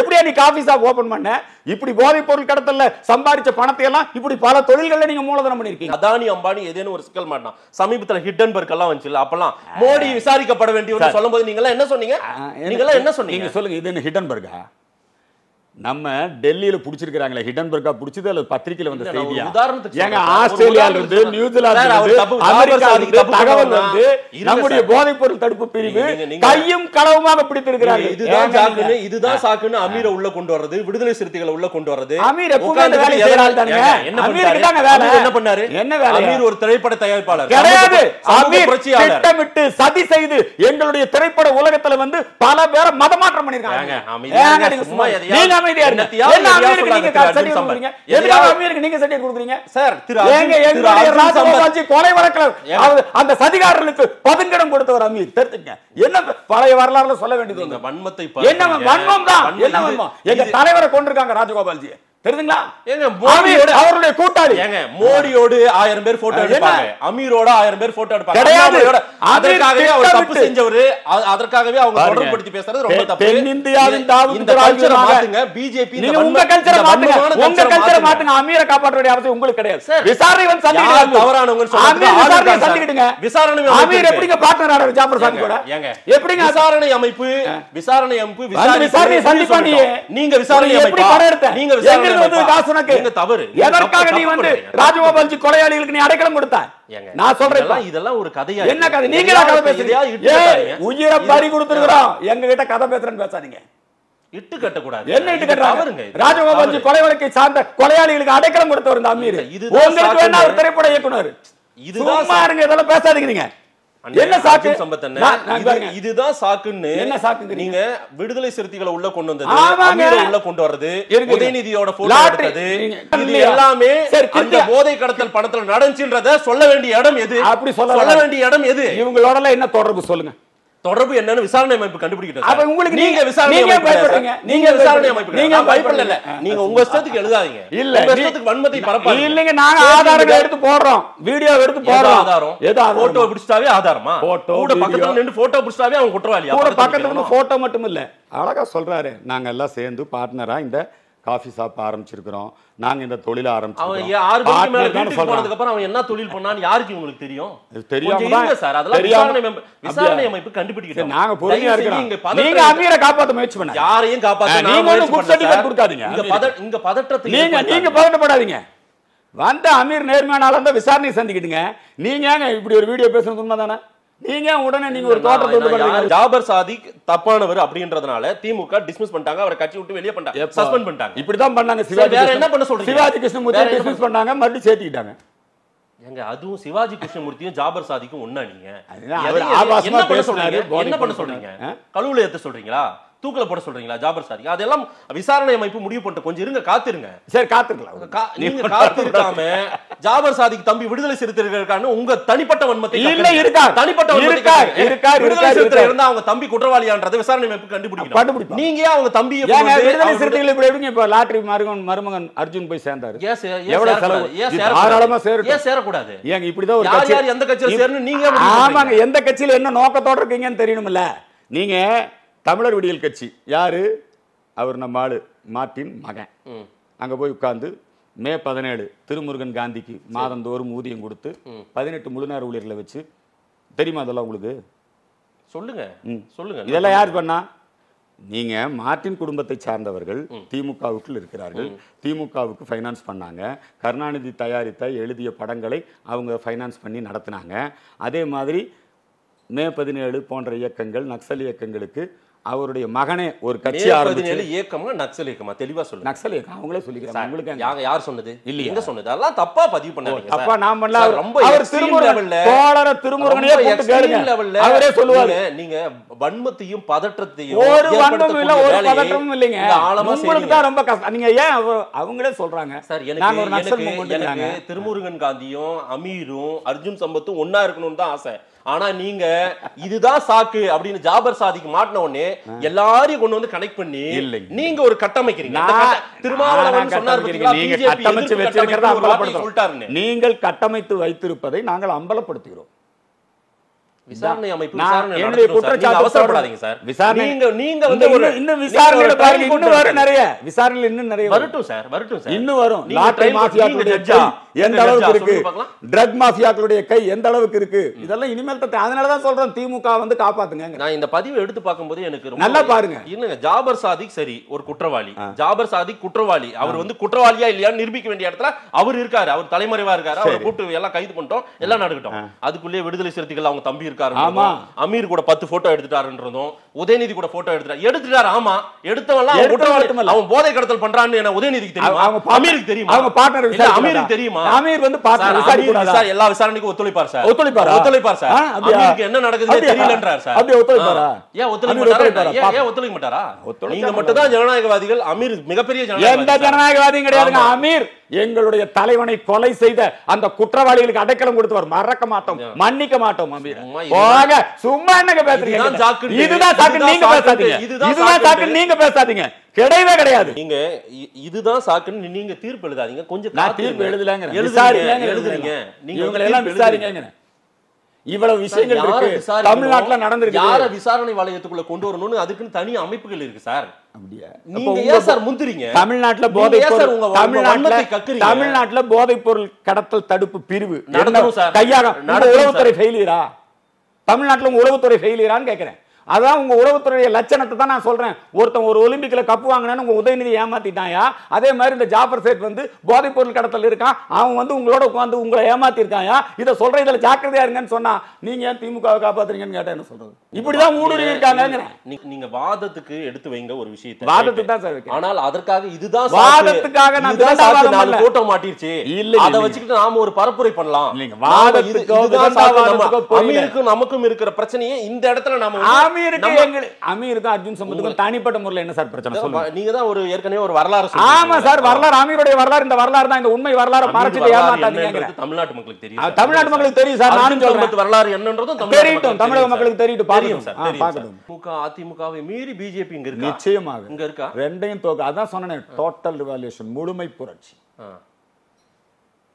எப்படியா நீ காஃபி ஷாப் ஓபன் பண்ண இப்படி போதைப் பொருள் கடத்தல சம்பாரிச்ச பணத்தை எல்லாம் இப்படி பல தொழில்கள்ல நீங்க மூலதனம் பண்ணிருக்கீங்க அதானி அம்பானி ஏதேனும் ஒரு சிக்கல் மாட்டான் சமீபத்துல ஹிட்டன் ஹிட்டன்பர்க் எல்லாம் வந்துச்சு அப்பெல்லாம் மோடி விசாரிக்கப்பட வேண்டிய சொல்லும் போது நீங்க எல்லாம் என்ன சொன்னீங்க நீங்க எல்லாம் என்ன சொன்னீங்க சொல்லுங்க இது என்ன ஹிட்டன்பர்கா நம்ம டெல்லியில புடிச்சிருக்காங்களே ஹிடன்பர்கா புடிச்சது அல்லது பத்திரிகையில வந்த செய்தியா ஏங்க ஆஸ்திரேலியால இருந்து நியூசிலாந்து இருந்து அமெரிக்கா இருந்து தகவல் வந்து நம்முடைய போதைப் பொருள் தடுப்பு பிரிவு கையும் களவுமாக பிடித்திருக்கிறாங்க இதுதான் சாக்குன்னு இதுதான் சாக்குன்னு அமீர உள்ள கொண்டு வர்றது விடுதலை சிறுத்தைகளை உள்ள கொண்டு வர்றது அமீர் வேலை வேலை செய்யறாள் தானே அமீர் என்ன பண்ணாரு என்ன வேலை அமீர் ஒரு திரைப்பட தயாரிப்பாளர் கிடையாது அமீர் திட்டமிட்டு சதி செய்து எங்களுடைய திரைப்பட உலகத்துல வந்து பல பேரை மதமாற்றம் பண்ணிருக்காங்க நீங்க சார் கொலை அந்த பதுங்கிடம் கொடுத்தவர் அமீர் தெரிஞ்சுங்க என்ன பழைய வரலாறுல சொல்ல வேண்டியது என்ன வன்மம் தான் என்ன வன்மம் எங்க தலைவரை கொண்டிருக்காங்க ராஜகோபால்ஜி தெரியுதுங்களா ஏங்க மோடியோட அவருடைய கூட்டாளி ஏங்க மோடியோடு ஆயிரம் பேர் போட்டோ எடுப்பாங்க அமீரோட ஆயிரம் பேர் போட்டோ எடுப்பாங்க கிடையாது அதற்காகவே அவர் தப்பு அதற்காகவே அவங்க பேசுறது ரொம்ப தப்பு இந்த மாத்துங்க பிஜேபி நீங்க உங்க மாத்துங்க உங்க மாத்துங்க அமீரை காப்பாற்ற வேண்டிய அவசியம் உங்களுக்கு கிடையாது விசாரணை வந்து சந்திக்கிட்டு தவறானவங்க சொல்றாங்க விசாரணை விசாரணை அமீர் எப்படிங்க பார்ட்னர் ஜாபர் சாமி கூட ஏங்க எப்படிங்க விசாரணை அமைப்பு விசாரணை அமைப்பு விசாரணை சந்திப்பா நீங்க விசாரணை அமைப்பு நீங்க விசாரணை உனக்கு தவறு எதற்காக நீ வந்து கொலையாளிகளுக்கு நீ அடைக்கலம் கொடுத்த நான் சொல்றேன் இதெல்லாம் ஒரு கதையா என்ன கதை நீங்க கதை உயிரை பறி கொடுத்துருக்கிறோம் எங்க கிட்ட கதை பேசுறேன்னு பேசாதீங்க இட்டு கட்டக்கூடாது என்ன இட்டு கட்டுறாங்க கொலை வழக்கை சார்ந்த கொலையாளிகளுக்கு அடைக்கலம் கொடுத்தவர் இந்த அமீர் உங்களுக்கு வேணா ஒரு திரைப்பட இயக்குனர் இதுதான் இதெல்லாம் பேசாதீங்க என்ன இதுதான் சாக்குன்னு என்ன நீங்க விடுதலை உள்ள கொண்டு வந்தது உள்ள கொண்டு வர்றது உதயநிதியோட இது எல்லாமே போதை கடத்தல் நடந்துச்சுன்றத சொல்ல வேண்டிய இடம் எது அப்படி சொல்ல வேண்டிய இடம் எது இவங்களோட என்ன தொடர்பு சொல்லுங்க தொடர்பு என்னன்னு விசாரணை அமைப்பு உங்களுக்கு உங்க எழுதாதீங்க இல்ல நாங்க எடுத்து போடுறோம் வீடியோ எடுத்து போடுறோம் ஆதாரம் போட்டோ போட்டோ பக்கத்துல போட்டோ அவங்க குற்றவாளி பக்கத்துல போட்டோ மட்டும் இல்ல அழகா சொல்றாரு நாங்க எல்லாம் சேர்ந்து பார்ட்னரா இந்த காஃபி ஷாப் ஆரம்பிச்சிருக்கிறோம் நாங்க இந்த தொழில ஆரம்பிச்சிருக்கோம் அவன் என்ன தொழில் பண்ணான்னு யாருக்கு உங்களுக்கு தெரியும் தெரியாம சார் அதெல்லாம் விசாரணை அமைப்பு கண்டுபிடிக்க நாங்க பொறுமையா இருக்கிறோம் நீங்க அமீரை காப்பாற்ற முயற்சி பண்ண யாரையும் காப்பாற்ற நீங்க ஒன்றும் குட் சர்டிஃபிகேட் கொடுக்காதீங்க இங்க பதற்றத்தை நீங்க நீங்க பதட்டப்படாதீங்க வந்த அமீர் நேர்மையானால இருந்தா விசாரணை சந்திக்கிட்டுங்க நீங்க இப்படி ஒரு வீடியோ பேசுறது உண்மை தானே நீங்க உடனே நீங்க ஒரு தோட்டத்தை ஜாபர் சாதிக் தப்பானவர் அப்படின்றதுனால திமுக டிஸ்மிஸ் பண்ணிட்டாங்க அவரை கட்சி விட்டு வெளியே பண்ணிட்டாங்க சஸ்பெண்ட் பண்ணிட்டாங்க இப்படிதான் பண்ணாங்க சிவாஜி என்ன பண்ண சொல்றீங்க சிவாஜி கிருஷ்ணமூர்த்தி டிஸ்மிஸ் பண்ணாங்க மறுபடியும் சேர்த்துக்கிட்டாங்க எங்க அதுவும் சிவாஜி கிருஷ்ணமூர்த்தியும் ஜாபர் சாதிக்கும் ஒண்ணா நீங்க என்ன பண்ண சொல்றீங்க கழுவுல ஏத்த சொல்றீங்களா தூக்கல போட சொல்றீங்களா ஜாபர் சாரி அதெல்லாம் விசாரணை அமைப்பு முடிவு பண்ணிட்டு கொஞ்சம் இருங்க காத்துருங்க சரி காத்துக்கலாம் நீங்க காத்திருக்காம ஜாபர் சாதிக்கு தம்பி விடுதலை சிறுத்தைகளுக்கான உங்க தனிப்பட்ட வன்மத்தை இல்ல இருக்கா தனிப்பட்ட இருக்கா இருக்கா விடுதலை சிறுத்தை இருந்தா அவங்க தம்பி குற்றவாளியான்றதை விசாரணை அமைப்பு கண்டுபிடிக்கணும் கண்டுபிடிக்கும் நீங்க அவங்க தம்பி விடுதலை சிறுத்தைகள் இப்படி எப்படிங்க இப்ப லாட்டரி மருமகன் மருமகன் அர்ஜுன் போய் சேர்ந்தாரு எவ்வளவு செலவு தாராளமா சேரும் ஏன் சேரக்கூடாது ஏங்க இப்படிதான் ஒரு யார் யார் எந்த கட்சியில சேரணும் நீங்க ஆமாங்க எந்த கட்சியில என்ன நோக்கத்தோட இருக்கீங்கன்னு தெரியணும்ல நீங்க தமிழர் விடியல் கட்சி யாரு அவர் நம்ம ஆளு மார்ட்டின் மகன் அங்க போய் உட்கார்ந்து மே பதினேழு திருமுருகன் காந்திக்கு மாதந்தோறும் ஊதியம் கொடுத்து பதினெட்டு முழுநேர ஊழியர்களை வச்சு தெரியுமா அதெல்லாம் உங்களுக்கு சொல்லுங்க சொல்லுங்க இதெல்லாம் யார் பண்ணா நீங்க மார்டின் குடும்பத்தை சார்ந்தவர்கள் திமுகவுக்குள் இருக்கிறார்கள் திமுகவுக்கு ஃபைனான்ஸ் பண்ணாங்க கருணாநிதி தயாரித்த எழுதிய படங்களை அவங்க ஃபைனான்ஸ் பண்ணி நடத்தினாங்க அதே மாதிரி மே பதினேழு போன்ற இயக்கங்கள் நக்சல் இயக்கங்களுக்கு அவருடைய மகனே ஒரு கட்சி ஆரம்பிச்சு இயக்கமா நக்சல் இயக்கமா தெளிவா சொல்லு நக்சல் இயக்கம் அவங்களே சொல்லிக்கிறாங்க உங்களுக்கு யார் சொன்னது இல்ல எங்க சொன்னது அதெல்லாம் தப்பா பதிவு பண்ணாங்க தப்பா நாம பண்ணல ரொம்ப அவர் திருமுருகன்ல தோழர திருமுருகனையே கூப்பிட்டு கேளுங்க அவரே சொல்லுவாரு நீங்க வன்மத்தையும் பதற்றத்தையும் ஒரு வன்மமும் இல்ல ஒரு பதற்றமும் இல்லைங்க உங்களுக்கு தான் ரொம்ப கஷ்டம் நீங்க ஏன் அவங்களே சொல்றாங்க சார் ஒரு எனக்கு திருமுருகன் காந்தியும் அமீரும் அர்ஜுன் சம்பத்தும் ஒன்னா இருக்கணும்னு தான் ஆசை ஆனா நீங்க இதுதான் சாக்கு அப்படின்னு ஜாபர் சாதிக்கு மாட்டின உடனே எல்லாரையும் கொண்டு வந்து கனெக்ட் பண்ணி நீங்க ஒரு கட்டமைக்கிறீங்க நீங்கள் கட்டமைத்து வைத்திருப்பதை நாங்கள் அம்பலப்படுத்துகிறோம் விசாரணை திமுக வந்து காப்பாத்துங்க இந்த பதிவை எடுத்து பார்க்கும்போது எனக்கு நல்லா பாருங்க இல்லங்க ஜாபர் சாதிக் சரி ஒரு குற்றவாளி ஜாபர் சாதிக் குற்றவாளி அவர் வந்து குற்றவாளியா இல்லையா நிரூபிக்க வேண்டிய இடத்துல அவர் இருக்காரு அவர் தலைமறைவா இருக்காரு அவர் கூட்டு எல்லாம் கைது பண்ணிட்டோம் எல்லாம் நடக்கட்டும் அதுக்குள்ளேயே விடுதலை சிறுத்தைகள் அவங்க தம்பி ஆமா அமீர் கூட பத்து போட்டோ எடுத்துட்டாருன்றதும் உதயநிதி கூட போட்டோ எடுத்துட்டாரு எடுத்துட்டாரு ஆமா எடுத்தவன் அவன் போதை கடத்தல் பண்றான்னு உதயநிதிக்கு தெரியும் அமீருக்கு தெரியும் அவங்க பார்ட்னர் அமீருக்கு தெரியுமா அமீர் வந்து பார்ட்னர் எல்லா விசாரணைக்கும் ஒத்துழைப்பார் சார் ஒத்துழைப்பார் ஒத்துழைப்பார் சார் அமீருக்கு என்ன நடக்குதுன்னு தெரியலன்றார் சார் அப்படியே ஒத்துழைப்பாரா ஏன் ஏன் ஒத்துழைக்க மாட்டாரா நீங்க மட்டும் தான் ஜனநாயகவாதிகள் அமீர் மிகப்பெரிய ஜனநாயகவாதியும் கிடையாதுங்க அமீர் எங்களுடைய தலைவனை கொலை செய்த அந்த குற்றவாளிகளுக்கு அடைக்கலம் கொடுத்து மறக்க மாட்டோம் மன்னிக்க மாட்டோம் அமீர் சும்மா என்னங்க பேசுறீங்க நீங்க பேசாதீங்க கிடையவே கிடையாது இதுதான் நீங்க தீர்ப்பு எழுதாதீங்க கொஞ்சம் தீர்ப்பு எழுதுறீங்க இவ்வளவு விஷயங்கள் தமிழ்நாட்டுல நடந்திருக்கு யார விசாரணை கொண்டு வரணும்னு அதுக்குன்னு தனி அமைப்புகள் இருக்கு சார் அப்படியா சார் தமிழ்நாட்டுல போதை பொருள் தமிழ்நாட்டுல போதைப் பொருள் கடத்தல் தடுப்பு பிரிவு நடந்தோம் உறவுத்துறை தமிழ்நாட்டில் உறவுத்துறை உளவுத்துறை ஃபெயிலியரான்னு கேட்குறேன் அதான் உங்க உறவுத்துறைய லட்சணத்தை தான் நான் சொல்றேன் ஒருத்தன் ஒரு ஒலிம்பிக்ல கப்பு வாங்கினேன்னு உங்க உதயநிதி ஏமாத்திட்டாயா அதே மாதிரி இந்த ஜாஃபர் சேட் வந்து போதைப் பொருள் கடத்தல் இருக்கான் அவன் வந்து உங்களோட உட்காந்து உங்களை ஏமாத்திருக்காயா இதை சொல்ற இதுல ஜாக்கிரதையா இருங்கன்னு சொன்னா நீங்க ஏன் திமுக காப்பாத்துறீங்கன்னு கேட்டா என்ன சொல்றது இப்படிதான் ஊடுருவி இருக்காங்க நீங்க வாதத்துக்கு எடுத்து வைங்க ஒரு விஷயத்தை வாதத்துக்கு தான் சார் ஆனால் அதற்காக இதுதான் வாதத்துக்காக நான் கூட்டம் மாட்டிருச்சு இல்ல அதை வச்சுக்கிட்டு நாம ஒரு பரப்புரை பண்ணலாம் வாதத்துக்கு நமக்கும் இருக்கிற பிரச்சனையை இந்த இடத்துல நாம என்ன சார் பிரச்சனை நீங்க ஒரு வரலாறு வரலாறு வரலாறு இந்த வரலாறு இந்த உண்மை வரலாறு தமிழக மக்களுக்கு சார் மீறி இருக்கா ரெண்டையும் அதான் டோட்டல் முழுமை புரட்சி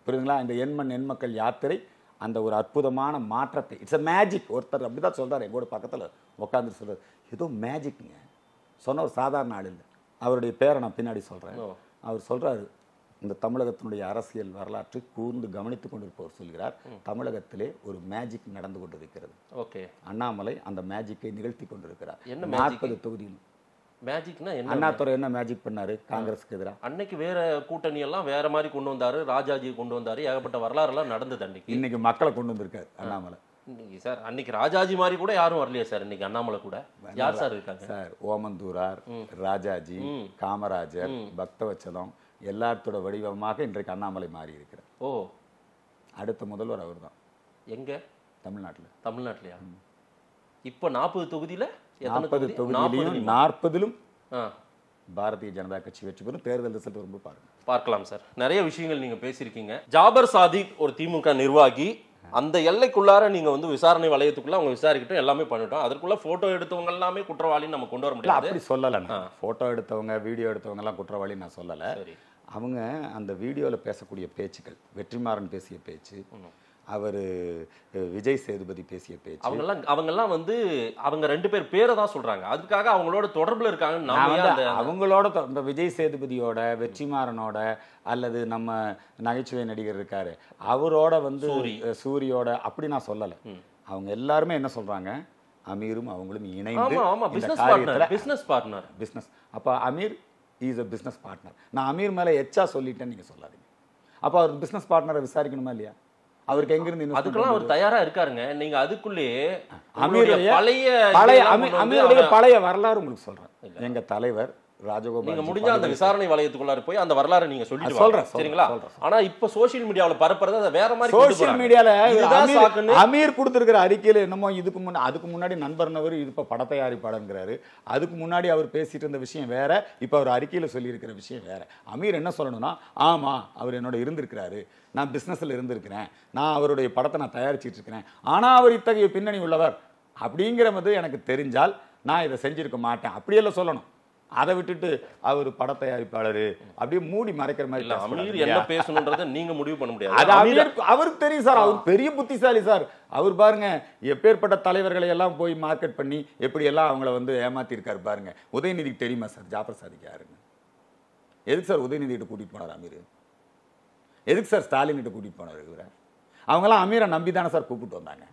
புரியுதுங்களா இந்த எண்மண் எண்மக்கள் யாத்திரை அந்த ஒரு அற்புதமான மாற்றத்தை இட்ஸ் அ மேஜிக் ஒருத்தர் அப்படி தான் சொல்கிறார் எங்களோட பக்கத்தில் உட்காந்து சொல்கிறார் ஏதோ மேஜிக்ங்க சொன்ன ஒரு சாதாரண ஆள் இல்லை அவருடைய பேரை நான் பின்னாடி சொல்கிறேன் அவர் சொல்கிறார் இந்த தமிழகத்தினுடைய அரசியல் வரலாற்றை கூர்ந்து கவனித்துக் கொண்டிருப்பவர் சொல்கிறார் தமிழகத்திலே ஒரு மேஜிக் நடந்து கொண்டிருக்கிறது ஓகே அண்ணாமலை அந்த மேஜிக்கை நிகழ்த்தி கொண்டிருக்கிறார் நாற்பது தொகுதியில் மேஜிக்னா என்ன அண்ணாதுரை என்ன மேஜிக் பண்ணாரு காங்கிரஸுக்கு எதிராக அன்னைக்கு வேற கூட்டணி எல்லாம் வேற மாதிரி கொண்டு வந்தாரு ராஜாஜி கொண்டு வந்தாரு ஏகப்பட்ட வரலாறு எல்லாம் நடந்தது அன்னைக்கு இன்னைக்கு மக்களை கொண்டு வந்திருக்காரு அண்ணாமலை இன்னைக்கு சார் அன்னைக்கு ராஜாஜி மாதிரி கூட யாரும் வரலையா சார் இன்னைக்கு அண்ணாமலை கூட யார் சார் இருக்காங்க சார் ஓமந்தூரார் ராஜாஜி காமராஜர் பக்தவச்சலம் எல்லாத்தோட வடிவமாக இன்றைக்கு அண்ணாமலை மாறி இருக்கிறார் ஓ அடுத்த முதல்வர் அவர் தான் எங்க தமிழ்நாட்டில் தமிழ்நாட்டிலையா இப்போ நாற்பது தொகுதியில் நாற்பது தொகுதியிலையும் நாற்பதிலும் பாரதிய ஜனதா கட்சி வெற்றி பெறும் தேர்தல் ரிசல்ட் ரொம்ப பாருங்க பார்க்கலாம் சார் நிறைய விஷயங்கள் நீங்க பேசியிருக்கீங்க ஜாபர் சாதிக் ஒரு திமுக நிர்வாகி அந்த எல்லைக்குள்ளார நீங்க வந்து விசாரணை வளையத்துக்குள்ள அவங்க விசாரிக்கிட்டோம் எல்லாமே பண்ணிட்டோம் அதுக்குள்ள போட்டோ எடுத்தவங்க எல்லாமே குற்றவாளின்னு நம்ம கொண்டு வர முடியல அப்படி சொல்லலை நான் போட்டோ எடுத்தவங்க வீடியோ எடுத்தவங்க எல்லாம் குற்றவாளின்னு நான் சொல்லலை அவங்க அந்த வீடியோல பேசக்கூடிய பேச்சுக்கள் வெற்றிமாறன் பேசிய பேச்சு அவர் விஜய் சேதுபதி பேசிய பேச்சு அவங்கெல்லாம் அவங்கெல்லாம் வந்து அவங்க ரெண்டு பேர் பேரை தான் சொல்கிறாங்க அதுக்காக அவங்களோட தொடர்பில் இருக்காங்க அவங்களோட இந்த விஜய் சேதுபதியோட வெற்றிமாறனோட அல்லது நம்ம நகைச்சுவை நடிகர் இருக்காரு அவரோட வந்து சூரியோட அப்படி நான் சொல்லலை அவங்க எல்லாருமே என்ன சொல்கிறாங்க அமீரும் அவங்களும் இணைந்து பிசினஸ் பார்ட்னர் பிசினஸ் அப்போ Amir is a business partner நான் அமீர் மேலே எச்சா சொல்லிட்டேன்னு நீங்கள் சொல்லாதீங்க அப்போ அவர் பிஸ்னஸ் பார்ட்னரை விசாரிக்கணுமா இல்லையா அவருக்கு எங்க எங்கிருந்து அதுக்கெல்லாம் அவர் தயாரா இருக்காருங்க நீங்க அதுக்குள்ளேயே அமீருடைய பழைய பழைய அமீருடைய பழைய வரலாறு உங்களுக்கு சொல்றேன் எங்க தலைவர் ராஜகோபால் நீங்க முடிஞ்ச அந்த விசாரணை வளையத்துக்குள்ளார போய் அந்த வரலாறு நீங்க சொல்லிட்டு சொல்றேன் சரிங்களா ஆனா இப்ப சோசியல் மீடியாவில பரப்புறது அதை வேற மாதிரி சோசியல் மீடியால அமீர் கொடுத்திருக்கிற அறிக்கையில என்னமோ இதுக்கு முன்ன அதுக்கு முன்னாடி நண்பர்னவர் இது இப்ப பட தயாரிப்பாளங்கிறாரு அதுக்கு முன்னாடி அவர் பேசிட்டு இருந்த விஷயம் வேற இப்ப அவர் அறிக்கையில சொல்லியிருக்கிற விஷயம் வேற அமீர் என்ன சொல்லணும்னா ஆமா அவர் என்னோட இருந்திருக்கிறாரு நான் பிஸ்னஸில் இருந்திருக்கிறேன் நான் அவருடைய படத்தை நான் தயாரிச்சிட்டு இருக்கிறேன் ஆனால் அவர் இத்தகைய பின்னணி உள்ளவர் அப்படிங்கிறது எனக்கு தெரிஞ்சால் நான் இதை செஞ்சுருக்க மாட்டேன் அப்படியெல்லாம் சொல்லணும் அதை விட்டுட்டு அவர் பட தயாரிப்பாளர் அப்படியே மூடி மறைக்கிற மாதிரி என்ன பேசணுன்றத நீங்க முடிவு பண்ண முடியாது அது அவருக்கு தெரியும் சார் அவர் பெரிய புத்திசாலி சார் அவர் பாருங்க எப்பேற்பட்ட தலைவர்களை எல்லாம் போய் மார்க்கெட் பண்ணி எப்படி எல்லாம் அவங்கள வந்து ஏமாத்திருக்காரு பாருங்க உதயநிதிக்கு தெரியுமா சார் ஜாஃபர் சாதிக்கு யாருங்க எதுக்கு சார் உதயநிதி கூட்டிட்டு போனார் அமீர் எதுக்கு சார் கிட்ட கூட்டிகிட்டு போனார் இவரை அவங்களாம் அமீரை நம்பி தானே சார் கூப்பிட்டு வந்தாங்க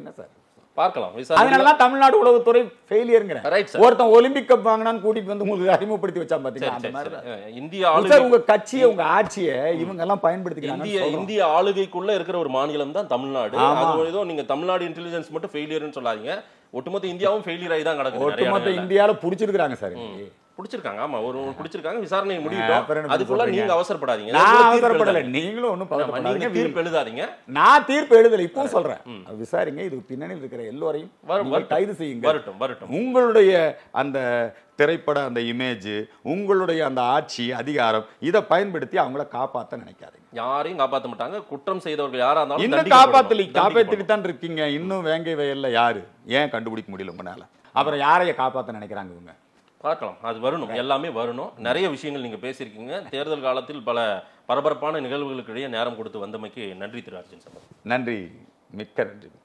என்ன சார் பார்க்கலாம் அதனால தான் தமிழ்நாடு உளவுத்துறை ஃபெயிலியருங்கிறேன் ஒருத்தன் ஒலிம்பிக் கப் வாங்கினான்னு கூட்டிட்டு வந்து உங்களுக்கு அறிமுகப்படுத்தி வச்சா பாத்தீங்கன்னா அந்த மாதிரி இந்தியா சார் உங்க கட்சியை உங்க ஆட்சியை இவங்க எல்லாம் பயன்படுத்திக்கிறாங்க இந்திய இந்திய ஆளுகைக்குள்ள இருக்கிற ஒரு மாநிலம் தான் தமிழ்நாடு அது ஏதோ நீங்க தமிழ்நாடு இன்டெலிஜென்ஸ் மட்டும் ஃபெயிலியர்னு சொல்லாதீங்க ஒட்டுமொத்த இந்தியாவும் ஃபெயிலியர் ஆகி தான் கிடக்குது ஒட்டுமொத்த இந்தியாவில் புடிச்சிருக்கிறாங்க சார் குடிச்சிருக்காங்க ஆமா ஒரு பிடிச்சிருக்காங்க விசாரணை முடியும் அதுக்குள்ள நீங்க அவசரப்படாதீங்க நான் அவசரப்படல நீங்களும் ஒன்றும் நீங்க தீர்ப்பு எழுதாதீங்க நான் தீர்ப்பு எழுதல இப்போ சொல்றேன் விசாரிங்க இதுக்கு பின்னணியில் இருக்கிற எல்லோரையும் கைது செய்யுங்க வரட்டும் வரட்டும் உங்களுடைய அந்த திரைப்பட அந்த இமேஜ் உங்களுடைய அந்த ஆட்சி அதிகாரம் இதை பயன்படுத்தி அவங்கள காப்பாற்ற நினைக்காதீங்க யாரையும் காப்பாத்த மாட்டாங்க குற்றம் செய்தவர்கள் யாரா இருந்தாலும் இன்னும் காப்பாத்தலி காப்பாத்திட்டு தான் இருக்கீங்க இன்னும் வேங்கை வயல்ல யாரு ஏன் கண்டுபிடிக்க முடியல உங்களால அப்புறம் யாரைய காப்பாற்ற நினைக்கிறாங்க இவங்க பார்க்கலாம் அது வரணும் எல்லாமே வரணும் நிறைய விஷயங்கள் நீங்கள் பேசியிருக்கீங்க தேர்தல் காலத்தில் பல பரபரப்பான நிகழ்வுகளுக்கிடையே நேரம் கொடுத்து வந்தமைக்கு நன்றி திரு அர்ஜுன் சம்பத் நன்றி மிக்க நன்றி